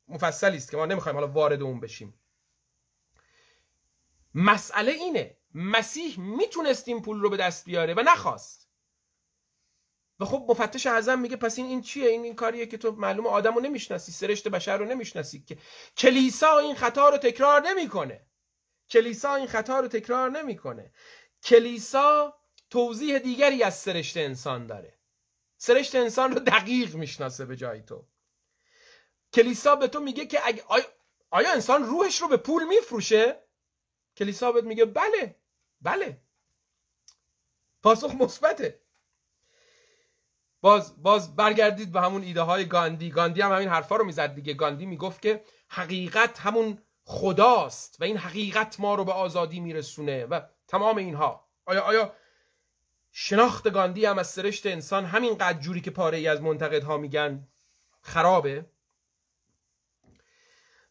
مفصلی است که ما نمیخوایم حالا وارد اون بشیم مسئله اینه مسیح میتونست این پول رو به دست بیاره و نخواست و خب مفتش اعظم میگه پس این این چیه این این کاریه که تو معلوم آدم رو نمیشناسی سرشت بشر رو نمیشناسی که کلیسا این خطا رو تکرار نمیکنه کلیسا این خطا رو تکرار نمیکنه کلیسا توضیح دیگری از سرشت انسان داره سرشت انسان رو دقیق میشناسه به جای تو کلیسا به تو میگه که آیا, انسان روحش رو به پول میفروشه کلیسا بهت میگه بله بله پاسخ مثبته باز باز برگردید به همون ایده های گاندی گاندی هم همین حرفا رو میزد دیگه گاندی میگفت که حقیقت همون خداست و این حقیقت ما رو به آزادی میرسونه و تمام اینها آیا آیا شناخت گاندی هم از سرشت انسان همین قد جوری که پاره ای از ها میگن خرابه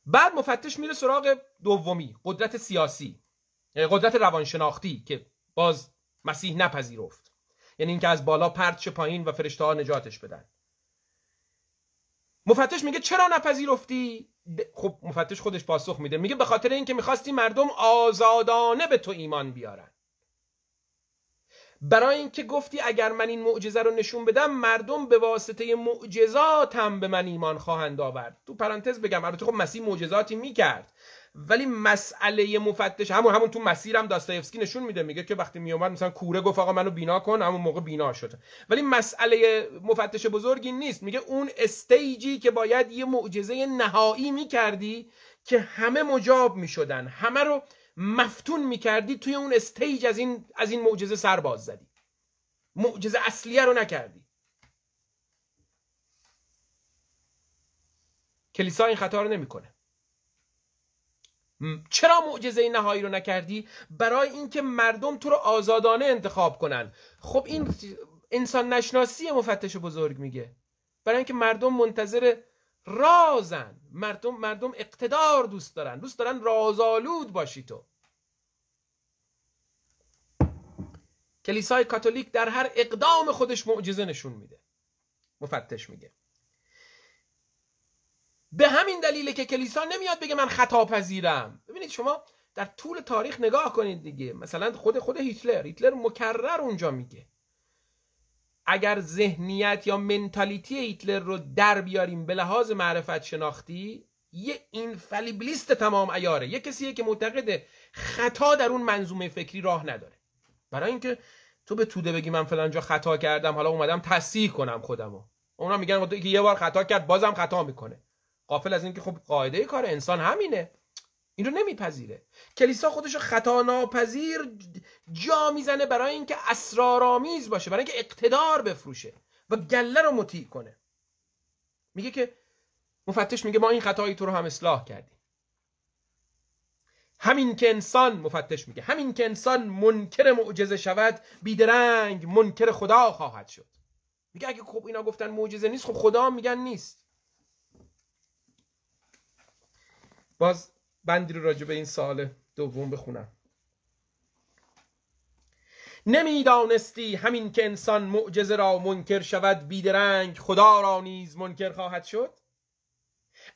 بعد مفتش میره سراغ دومی قدرت سیاسی یعنی قدرت روانشناختی که باز مسیح نپذیرفت یعنی اینکه از بالا پرت پایین و فرشته نجاتش بدن مفتش میگه چرا نپذیرفتی خب مفتش خودش پاسخ میده میگه به خاطر اینکه میخواستی مردم آزادانه به تو ایمان بیارن برای اینکه گفتی اگر من این معجزه رو نشون بدم مردم به واسطه معجزاتم به من ایمان خواهند آورد تو پرانتز بگم البته خب مسیح معجزاتی میکرد ولی مسئله مفتش همون همون تو مسیرم هم داستایفسکی نشون میده میگه که وقتی میومد مثلا کوره گفت آقا منو بینا کن همون موقع بینا شد ولی مسئله مفتش بزرگی نیست میگه اون استیجی که باید یه معجزه نهایی میکردی که همه مجاب میشدن همه رو مفتون میکردی توی اون استیج از این از این معجزه سر باز زدی معجزه اصلیه رو نکردی کلیسا این خطا رو نمیکنه چرا معجزه نهایی رو نکردی برای اینکه مردم تو رو آزادانه انتخاب کنن خب این انسان نشناسی مفتش بزرگ میگه برای اینکه مردم منتظر رازن مردم مردم اقتدار دوست دارن دوست دارن رازآلود باشی تو کلیسای کاتولیک در هر اقدام خودش معجزه نشون میده مفتش میگه به همین دلیل که کلیسا نمیاد بگه من خطا پذیرم ببینید شما در طول تاریخ نگاه کنید دیگه مثلا خود خود هیتلر هیتلر مکرر اونجا میگه اگر ذهنیت یا منتالیتی هیتلر رو در بیاریم به لحاظ معرفت شناختی یه اینفلیبلیست تمام ایاره یه کسیه که معتقده خطا در اون منظومه فکری راه نداره برای اینکه تو به توده بگی من فلان جا خطا کردم حالا اومدم تصحیح کنم خودمو اونا میگن که یه بار خطا کرد بازم خطا میکنه قافل از اینکه خب قاعده کار انسان همینه این رو نمیپذیره کلیسا خودش رو خطا ناپذیر جا میزنه برای اینکه اسرارآمیز باشه برای اینکه اقتدار بفروشه و گله رو مطیع کنه میگه که مفتش میگه ما این خطایی تو رو هم اصلاح کردیم همین که انسان مفتش میگه همین که انسان منکر معجزه شود بیدرنگ منکر خدا خواهد شد میگه اگه خب اینا گفتن معجزه نیست خب خدا میگن نیست باز بندی رو راجع به این سال دوم بخونم نمیدانستی همین که انسان معجزه را منکر شود بیدرنگ خدا را نیز منکر خواهد شد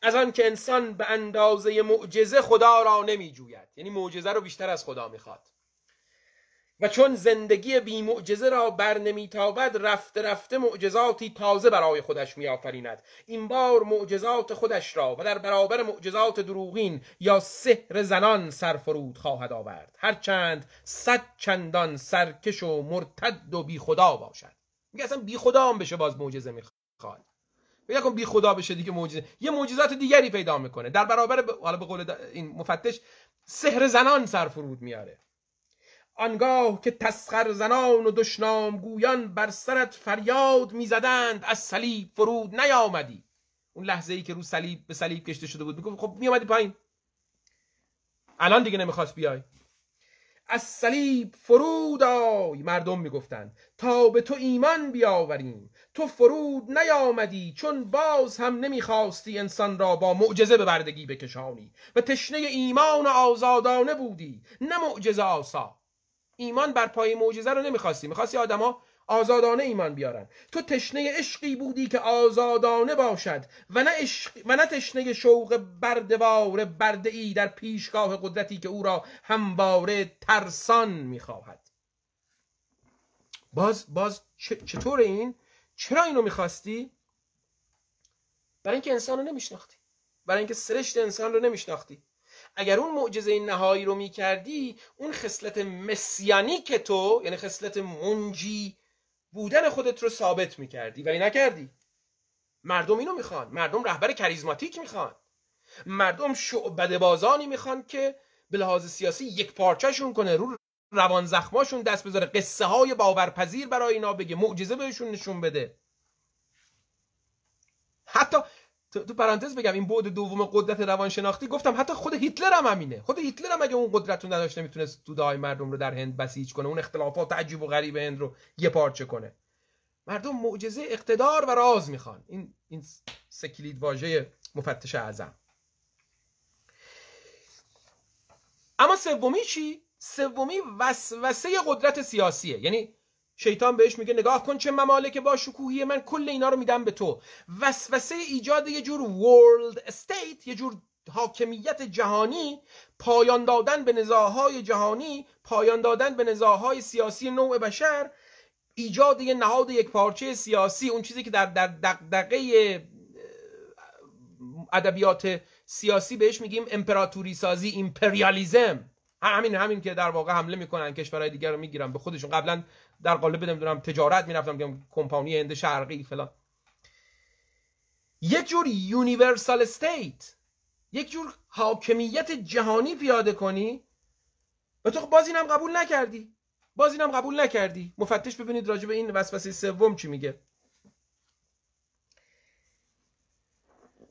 از آن که انسان به اندازه معجزه خدا را نمی جوید یعنی معجزه رو بیشتر از خدا میخواد و چون زندگی بی معجزه را بر نمیتابد رفته رفته معجزاتی تازه برای خودش میآفریند این بار معجزات خودش را و در برابر معجزات دروغین یا سحر زنان سرفرود خواهد آورد هرچند صد چندان سرکش و مرتد و بی خدا باشد میگه اصلا بی خدا هم بشه باز معجزه میخواد بگه کن بی خدا بشه دیگه معجزه یه معجزات دیگری پیدا میکنه در برابر ب... حالا به قول این مفتش سحر زنان سرفرود میاره آنگاه که تسخر زنان و دشنام گویان بر سرت فریاد میزدند از صلیب فرود نیامدی اون لحظه ای که رو صلیب به صلیب کشته شده بود میگفت خب میامدی پایین الان دیگه نمیخواست بیای از صلیب فرود آی مردم میگفتند تا به تو ایمان بیاوریم تو فرود نیامدی چون باز هم نمیخواستی انسان را با معجزه به بردگی بکشانی و تشنه ایمان و آزادانه بودی نه معجزه آسا ایمان بر پای معجزه رو نمیخواستی میخواستی آدما آزادانه ایمان بیارن تو تشنه عشقی بودی که آزادانه باشد و نه, عشق نه تشنه شوق بردوار برده ای در پیشگاه قدرتی که او را همواره ترسان میخواهد باز باز چطور این چرا اینو میخواستی برای اینکه انسان رو نمیشناختی برای اینکه سرشت انسان رو نمیشناختی اگر اون معجزه نهایی رو می کردی اون خصلت مسیانی که تو یعنی خصلت منجی بودن خودت رو ثابت می کردی، ولی نکردی مردم اینو میخوان مردم رهبر کریزماتیک میخوان مردم شعبده بازانی میخوان که به لحاظ سیاسی یک پارچهشون کنه رو روان زخماشون دست بذاره قصه های باورپذیر برای اینا بگه معجزه بهشون نشون بده حتی تو پرانتز بگم این بعد دوم قدرت روانشناختی گفتم حتی خود هیتلر هم همینه خود هیتلر هم اگه اون قدرت رو نداشت نمیتونست توده مردم رو در هند بسیج کنه اون اختلافات عجیب و غریب هند رو یه پارچه کنه مردم معجزه اقتدار و راز میخوان این این واجه واژه مفتش اعظم اما سومی چی سومی وسوسه قدرت سیاسیه یعنی شیطان بهش میگه نگاه کن چه ممالک با شکوهی من کل اینا رو میدم به تو وسوسه ایجاد یه جور ورلد استیت یه جور حاکمیت جهانی پایان دادن به نزاهای جهانی پایان دادن به نزاهای سیاسی نوع بشر ایجاد یه نهاد یک پارچه سیاسی اون چیزی که در دقدقه ادبیات سیاسی بهش میگیم امپراتوری سازی امپریالیزم همین همین که در واقع حمله میکنن کشورهای دیگر رو میگیرن به خودشون قبلا در قالب نمیدونم تجارت میرفتم کمپانی هند شرقی فلان یک جور یونیورسال استیت یک جور حاکمیت جهانی پیاده کنی و تو خب باز اینم قبول نکردی باز اینم قبول نکردی مفتش ببینید راجع به این وسوسه سوم چی میگه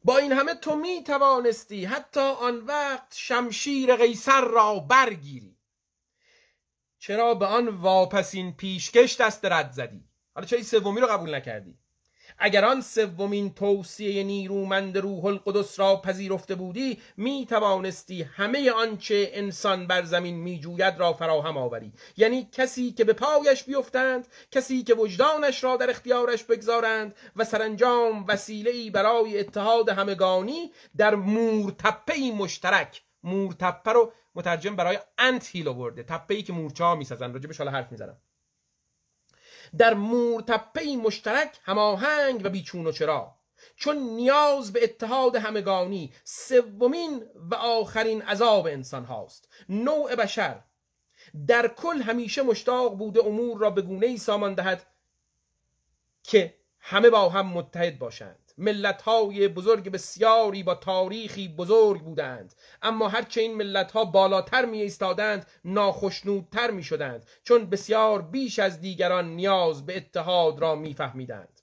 با این همه تو می توانستی حتی آن وقت شمشیر قیصر را برگیری چرا به آن واپسین پیشکش دست رد زدی حالا چرا سومی رو قبول نکردی اگر آن سومین توصیه نیرومند روح القدس را پذیرفته بودی می توانستی همه آنچه انسان بر زمین می جوید را فراهم آوری یعنی کسی که به پایش بیفتند کسی که وجدانش را در اختیارش بگذارند و سرانجام وسیله‌ای برای اتحاد همگانی در مورتپهی مشترک تپه رو مترجم برای انت هیل آورده تپه ای که ها میسازن راجبش حالا حرف میزنم در تپه ای مشترک هماهنگ و بیچون و چرا چون نیاز به اتحاد همگانی سومین و آخرین عذاب انسان هاست نوع بشر در کل همیشه مشتاق بوده امور را به گونه ای سامان دهد که همه با هم متحد باشند ملت های بزرگ بسیاری با تاریخی بزرگ بودند اما هرچه این ملت ها بالاتر می ایستادند ناخشنودتر می شدند چون بسیار بیش از دیگران نیاز به اتحاد را می فهمیدند.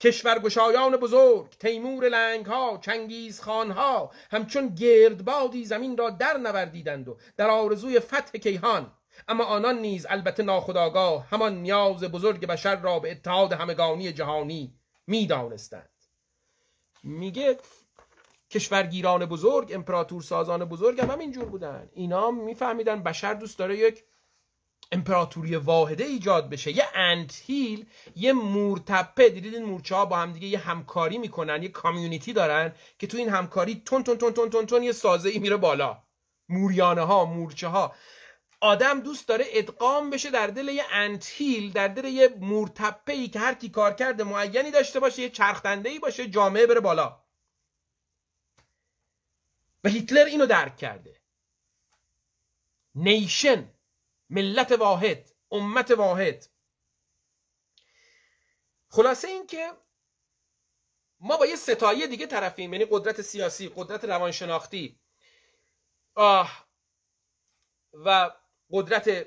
کشورگشایان بزرگ تیمور لنگ ها چنگیز خان ها همچون گردبادی زمین را در نوردیدند و در آرزوی فتح کیهان اما آنان نیز البته ناخداگاه همان نیاز بزرگ بشر را به اتحاد همگانی جهانی میدانستند میگه کشورگیران بزرگ امپراتور سازان بزرگ هم همینجور بودن اینا میفهمیدن بشر دوست داره یک امپراتوری واحده ایجاد بشه یه انتیل یه مورتپه دیدید این مورچه ها با هم دیگه یه همکاری میکنن یه کامیونیتی دارن که تو این همکاری تون تون تون تون تون, تون یه سازه ای میره بالا موریانه ها مورچه ها آدم دوست داره ادغام بشه در دل یه انتیل در دل یه مرتپه ای که هر کی کرده معینی داشته باشه یه چرخدنده ای باشه جامعه بره بالا و هیتلر اینو درک کرده نیشن ملت واحد امت واحد خلاصه این که ما با یه ستایی دیگه طرفیم یعنی قدرت سیاسی قدرت روانشناختی آه و قدرت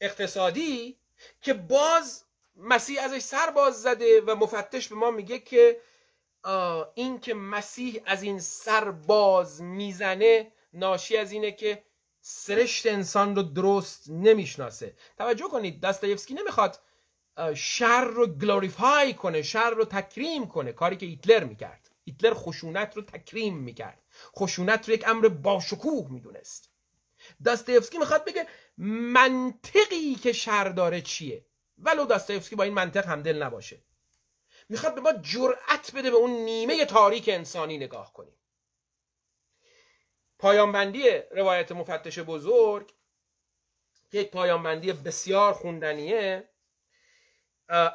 اقتصادی که باز مسیح ازش سر باز زده و مفتش به ما میگه که این که مسیح از این سر باز میزنه ناشی از اینه که سرشت انسان رو درست نمیشناسه توجه کنید داستایفسکی نمیخواد شر رو گلوریفای کنه شر رو تکریم کنه کاری که هیتلر میکرد هیتلر خشونت رو تکریم میکرد خشونت رو یک امر باشکوه میدونست داستایفسکی میخواد بگه منطقی که شر داره چیه ولو داستایفسکی با این منطق همدل نباشه میخواد به ما جرأت بده به اون نیمه تاریک انسانی نگاه کنیم پایانبندی روایت مفتش بزرگ که یک پایانبندی بسیار خوندنیه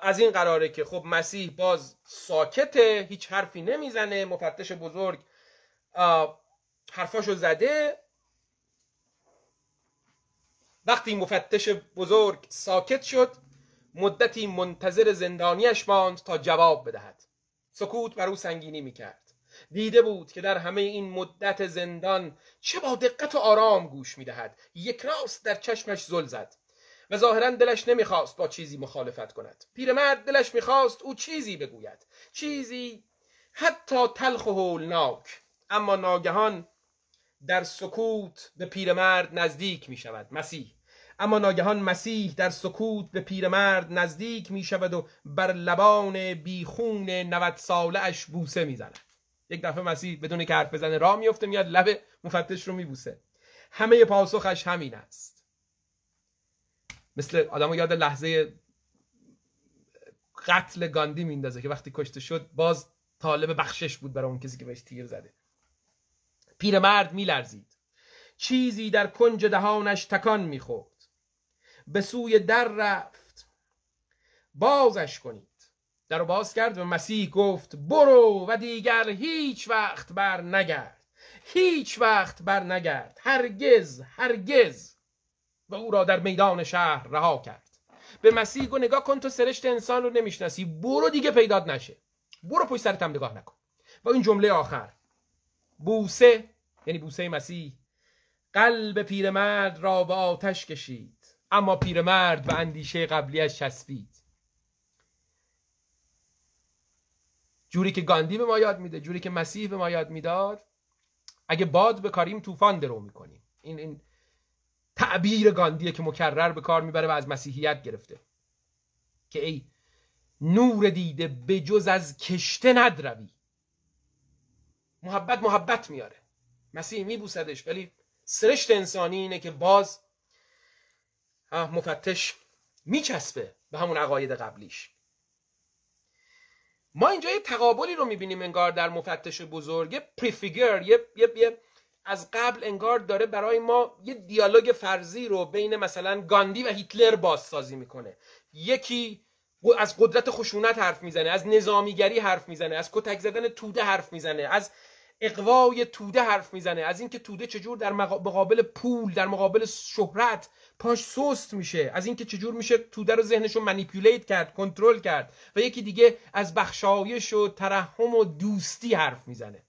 از این قراره که خب مسیح باز ساکته هیچ حرفی نمیزنه مفتش بزرگ حرفاشو زده وقتی مفتش بزرگ ساکت شد مدتی منتظر زندانیش ماند تا جواب بدهد سکوت بر او سنگینی میکرد دیده بود که در همه این مدت زندان چه با دقت و آرام گوش میدهد یک راست در چشمش زل زد و ظاهرا دلش نمیخواست با چیزی مخالفت کند پیرمرد دلش میخواست او چیزی بگوید چیزی حتی تلخ و هولناک اما ناگهان در سکوت به پیرمرد نزدیک می شود مسیح اما ناگهان مسیح در سکوت به پیرمرد نزدیک می شود و بر لبان بیخون 90 ساله اش بوسه می زند یک دفعه مسیح بدون که حرف بزنه راه میفته میاد لب مفتش رو میبوسه همه پاسخش همین است مثل آدمو یاد لحظه قتل گاندی میندازه که وقتی کشته شد باز طالب بخشش بود برای اون کسی که بهش تیر زده پیرمرد میلرزید چیزی در کنج دهانش تکان میخورد به سوی در رفت بازش کنید در رو باز کرد و مسیح گفت برو و دیگر هیچ وقت بر نگرد هیچ وقت بر نگرد هرگز هرگز و او را در میدان شهر رها کرد به مسیح گو نگاه کن تو سرشت انسان رو نمیشناسی برو دیگه پیداد نشه برو پشت سرت هم نگاه نکن و این جمله آخر بوسه یعنی بوسه مسیح قلب پیرمرد را به آتش کشید اما پیرمرد به اندیشه از چسبید جوری که گاندی به ما یاد میده جوری که مسیح به ما یاد میداد اگه باد بکاریم طوفان درو میکنیم این این تعبیر گاندیه که مکرر به کار میبره و از مسیحیت گرفته که ای نور دیده به جز از کشته ندروی محبت محبت میاره مسیح میبوسدش ولی سرشت انسانی اینه که باز مفتش میچسبه به همون عقاید قبلیش ما اینجا یه تقابلی رو میبینیم انگار در مفتش بزرگ یه پریفیگر یه،, یه،, از قبل انگار داره برای ما یه دیالوگ فرضی رو بین مثلا گاندی و هیتلر بازسازی میکنه یکی از قدرت خشونت حرف میزنه از نظامیگری حرف میزنه از کتک زدن توده حرف میزنه از اقوای توده حرف میزنه از اینکه توده چجور در مقابل پول در مقابل شهرت پاش سست میشه از اینکه چجور میشه توده رو ذهنش رو کرد کنترل کرد و یکی دیگه از بخشایش و ترحم و دوستی حرف میزنه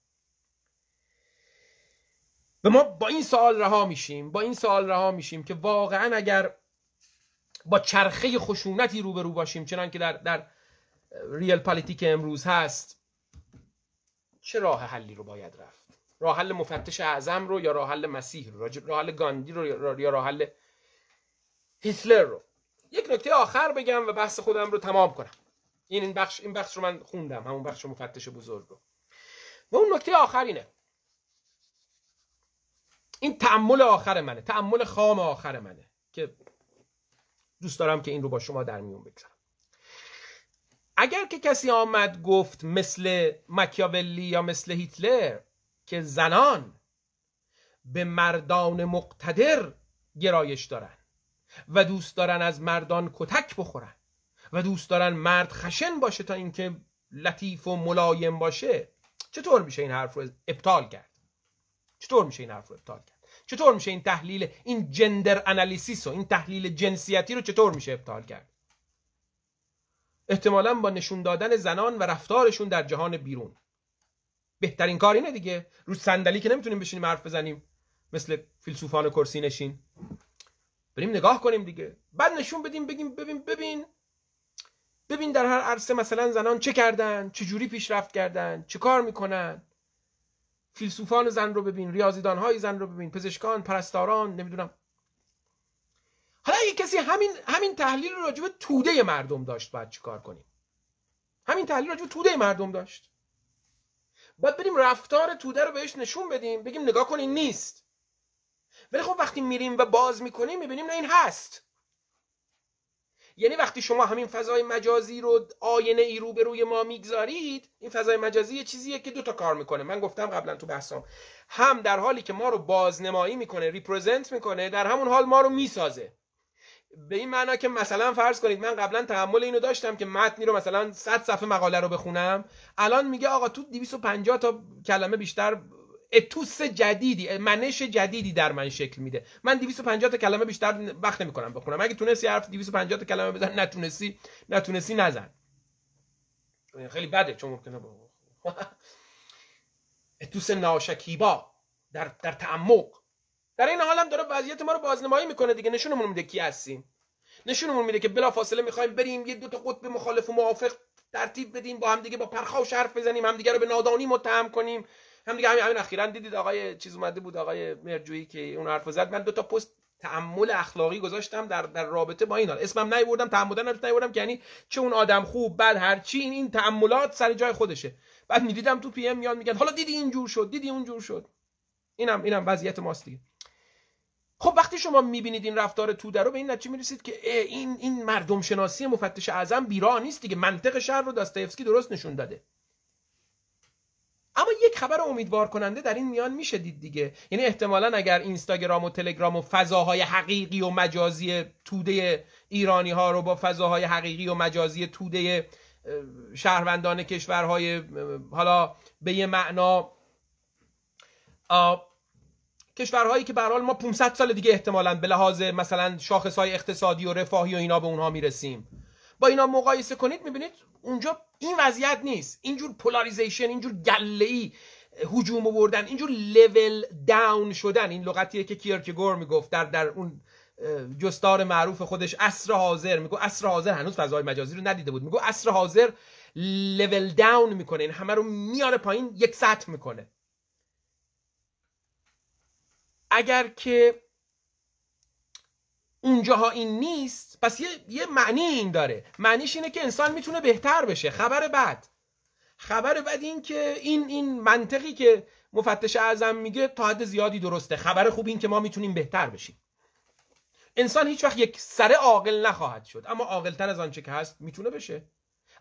و ما با این سوال رها میشیم با این سوال رها میشیم که واقعا اگر با چرخه خشونتی روبرو باشیم چنان که در در ریل پالیتیک امروز هست چه راه حلی رو باید رفت راه حل مفتش اعظم رو یا راه حل مسیح رو راه حل گاندی رو یا راه حل هیتلر رو یک نکته آخر بگم و بحث خودم رو تمام کنم این این بخش این بخش رو من خوندم همون بخش مفتش بزرگ رو و اون نکته آخر اینه این تعمل آخر منه تعمل خام آخر منه که دوست دارم که این رو با شما در میون بگذارم اگر که کسی آمد گفت مثل مکیاولی یا مثل هیتلر که زنان به مردان مقتدر گرایش دارن و دوست دارن از مردان کتک بخورن و دوست دارن مرد خشن باشه تا اینکه لطیف و ملایم باشه چطور میشه این حرف رو ابطال کرد چطور میشه این حرف رو ابطال کرد چطور میشه این تحلیل این جندر انالیسیس و این تحلیل جنسیتی رو چطور میشه ابطال کرد احتمالا با نشون دادن زنان و رفتارشون در جهان بیرون بهترین کار اینه دیگه رو صندلی که نمیتونیم بشینیم حرف بزنیم مثل فیلسوفان کرسی نشین بریم نگاه کنیم دیگه بعد نشون بدیم بگیم ببین ببین ببین در هر عرصه مثلا زنان چه کردن چه جوری پیشرفت کردن چه کار میکنن فیلسوفان زن رو ببین ریاضیدان های زن رو ببین پزشکان پرستاران نمیدونم حالا یه کسی همین همین تحلیل رو به توده مردم داشت باید چیکار کنیم همین تحلیل به توده مردم داشت باید بریم رفتار توده رو بهش نشون بدیم بگیم نگاه کنین نیست ولی خب وقتی میریم و باز میکنیم میبینیم نه این هست یعنی وقتی شما همین فضای مجازی رو آینه ای رو به روی ما میگذارید این فضای مجازی یه چیزیه که دوتا کار میکنه من گفتم قبلا تو بحثم هم در حالی که ما رو بازنمایی میکنه ریپرزنت میکنه در همون حال ما رو میسازه به این معنا که مثلا فرض کنید من قبلا تحمل اینو داشتم که متنی رو مثلا 100 صفحه مقاله رو بخونم الان میگه آقا تو 250 تا کلمه بیشتر اتوس جدیدی منش جدیدی در من شکل میده من 250 تا کلمه بیشتر وقت کنم بخونم اگه تونستی حرف 250 تا کلمه بزن نتونستی نتونستی نزن خیلی بده چون ممکنه اتوس ناشکیبا در در تعمق در این حال هم داره وضعیت ما رو بازنمایی میکنه دیگه نشونمون میده کی هستیم نشونمون میده که بلا فاصله میخوایم بریم یه دو تا قطب مخالف و موافق ترتیب بدیم با هم دیگه با پرخاش حرف بزنیم همدیگه رو به نادانی متهم کنیم هم دیگه همین همین اخیرا دیدید آقای چیز اومده بود آقای مرجویی که اون حرف زد من دو تا پست تعمل اخلاقی گذاشتم در در رابطه با این اسمم نیوردم تعمدن هم نیوردم که یعنی چه اون آدم خوب بعد هر چی این این تعملات سر جای خودشه بعد میدیدم تو پی ام میان میگن حالا دیدی این جور شد دیدی اون جور شد اینم اینم وضعیت ماست دیگه خب وقتی شما میبینید این رفتار توده رو به این نتیجه میرسید که این این مردم شناسی مفتش اعظم بیرا نیست دیگه منطق شهر رو داستایفسکی درست نشون داده اما یک خبر امیدوار کننده در این میان میشه دید دیگه یعنی احتمالا اگر اینستاگرام و تلگرام و فضاهای حقیقی و مجازی توده ایرانی ها رو با فضاهای حقیقی و مجازی توده شهروندان کشورهای حالا به یه معنا کشورهایی که به ما 500 سال دیگه احتمالا به لحاظ مثلا شاخصهای اقتصادی و رفاهی و اینا به اونها میرسیم با اینا مقایسه کنید میبینید اونجا این وضعیت نیست اینجور پولاریزیشن اینجور گله‌ای هجوم آوردن اینجور لول داون شدن این لغتیه که کیرکگور میگفت در در اون جستار معروف خودش اصر حاضر میگو اصر حاضر هنوز فضای مجازی رو ندیده بود میگو اصر حاضر لول داون میکنه این همه رو میاره پایین یک سطح میکنه اگر که اونجاها این نیست پس یه, معنی این داره معنیش اینه که انسان میتونه بهتر بشه خبر بعد، خبر بد این که این این منطقی که مفتش اعظم میگه تا حد زیادی درسته خبر خوب این که ما میتونیم بهتر بشیم انسان هیچ وقت یک سر عاقل نخواهد شد اما عاقلتر از آنچه که هست میتونه بشه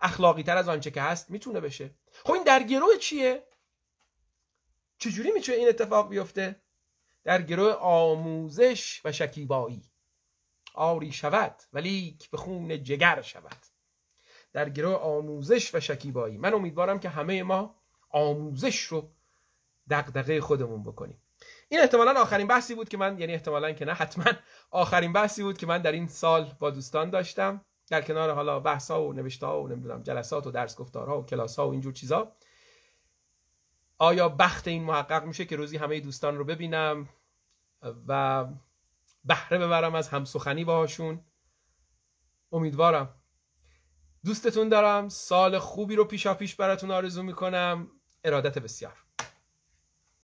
اخلاقی تر از آنچه که هست میتونه بشه خب این در گروه چیه چجوری میتونه این اتفاق بیفته در گروه آموزش و شکیبایی آری شود ولی به خون جگر شود در گروه آموزش و شکیبایی من امیدوارم که همه ما آموزش رو دقدقه خودمون بکنیم این احتمالا آخرین بحثی بود که من یعنی احتمالا که نه حتما آخرین بحثی بود که من در این سال با دوستان داشتم در کنار حالا بحث ها و نوشته ها و نمیدونم جلسات و درس گفتارها و کلاس ها و اینجور چیزا آیا بخت این محقق میشه که روزی همه دوستان رو ببینم و بهره ببرم از همسخنی باهاشون امیدوارم دوستتون دارم سال خوبی رو پیشا پیش براتون آرزو میکنم ارادت بسیار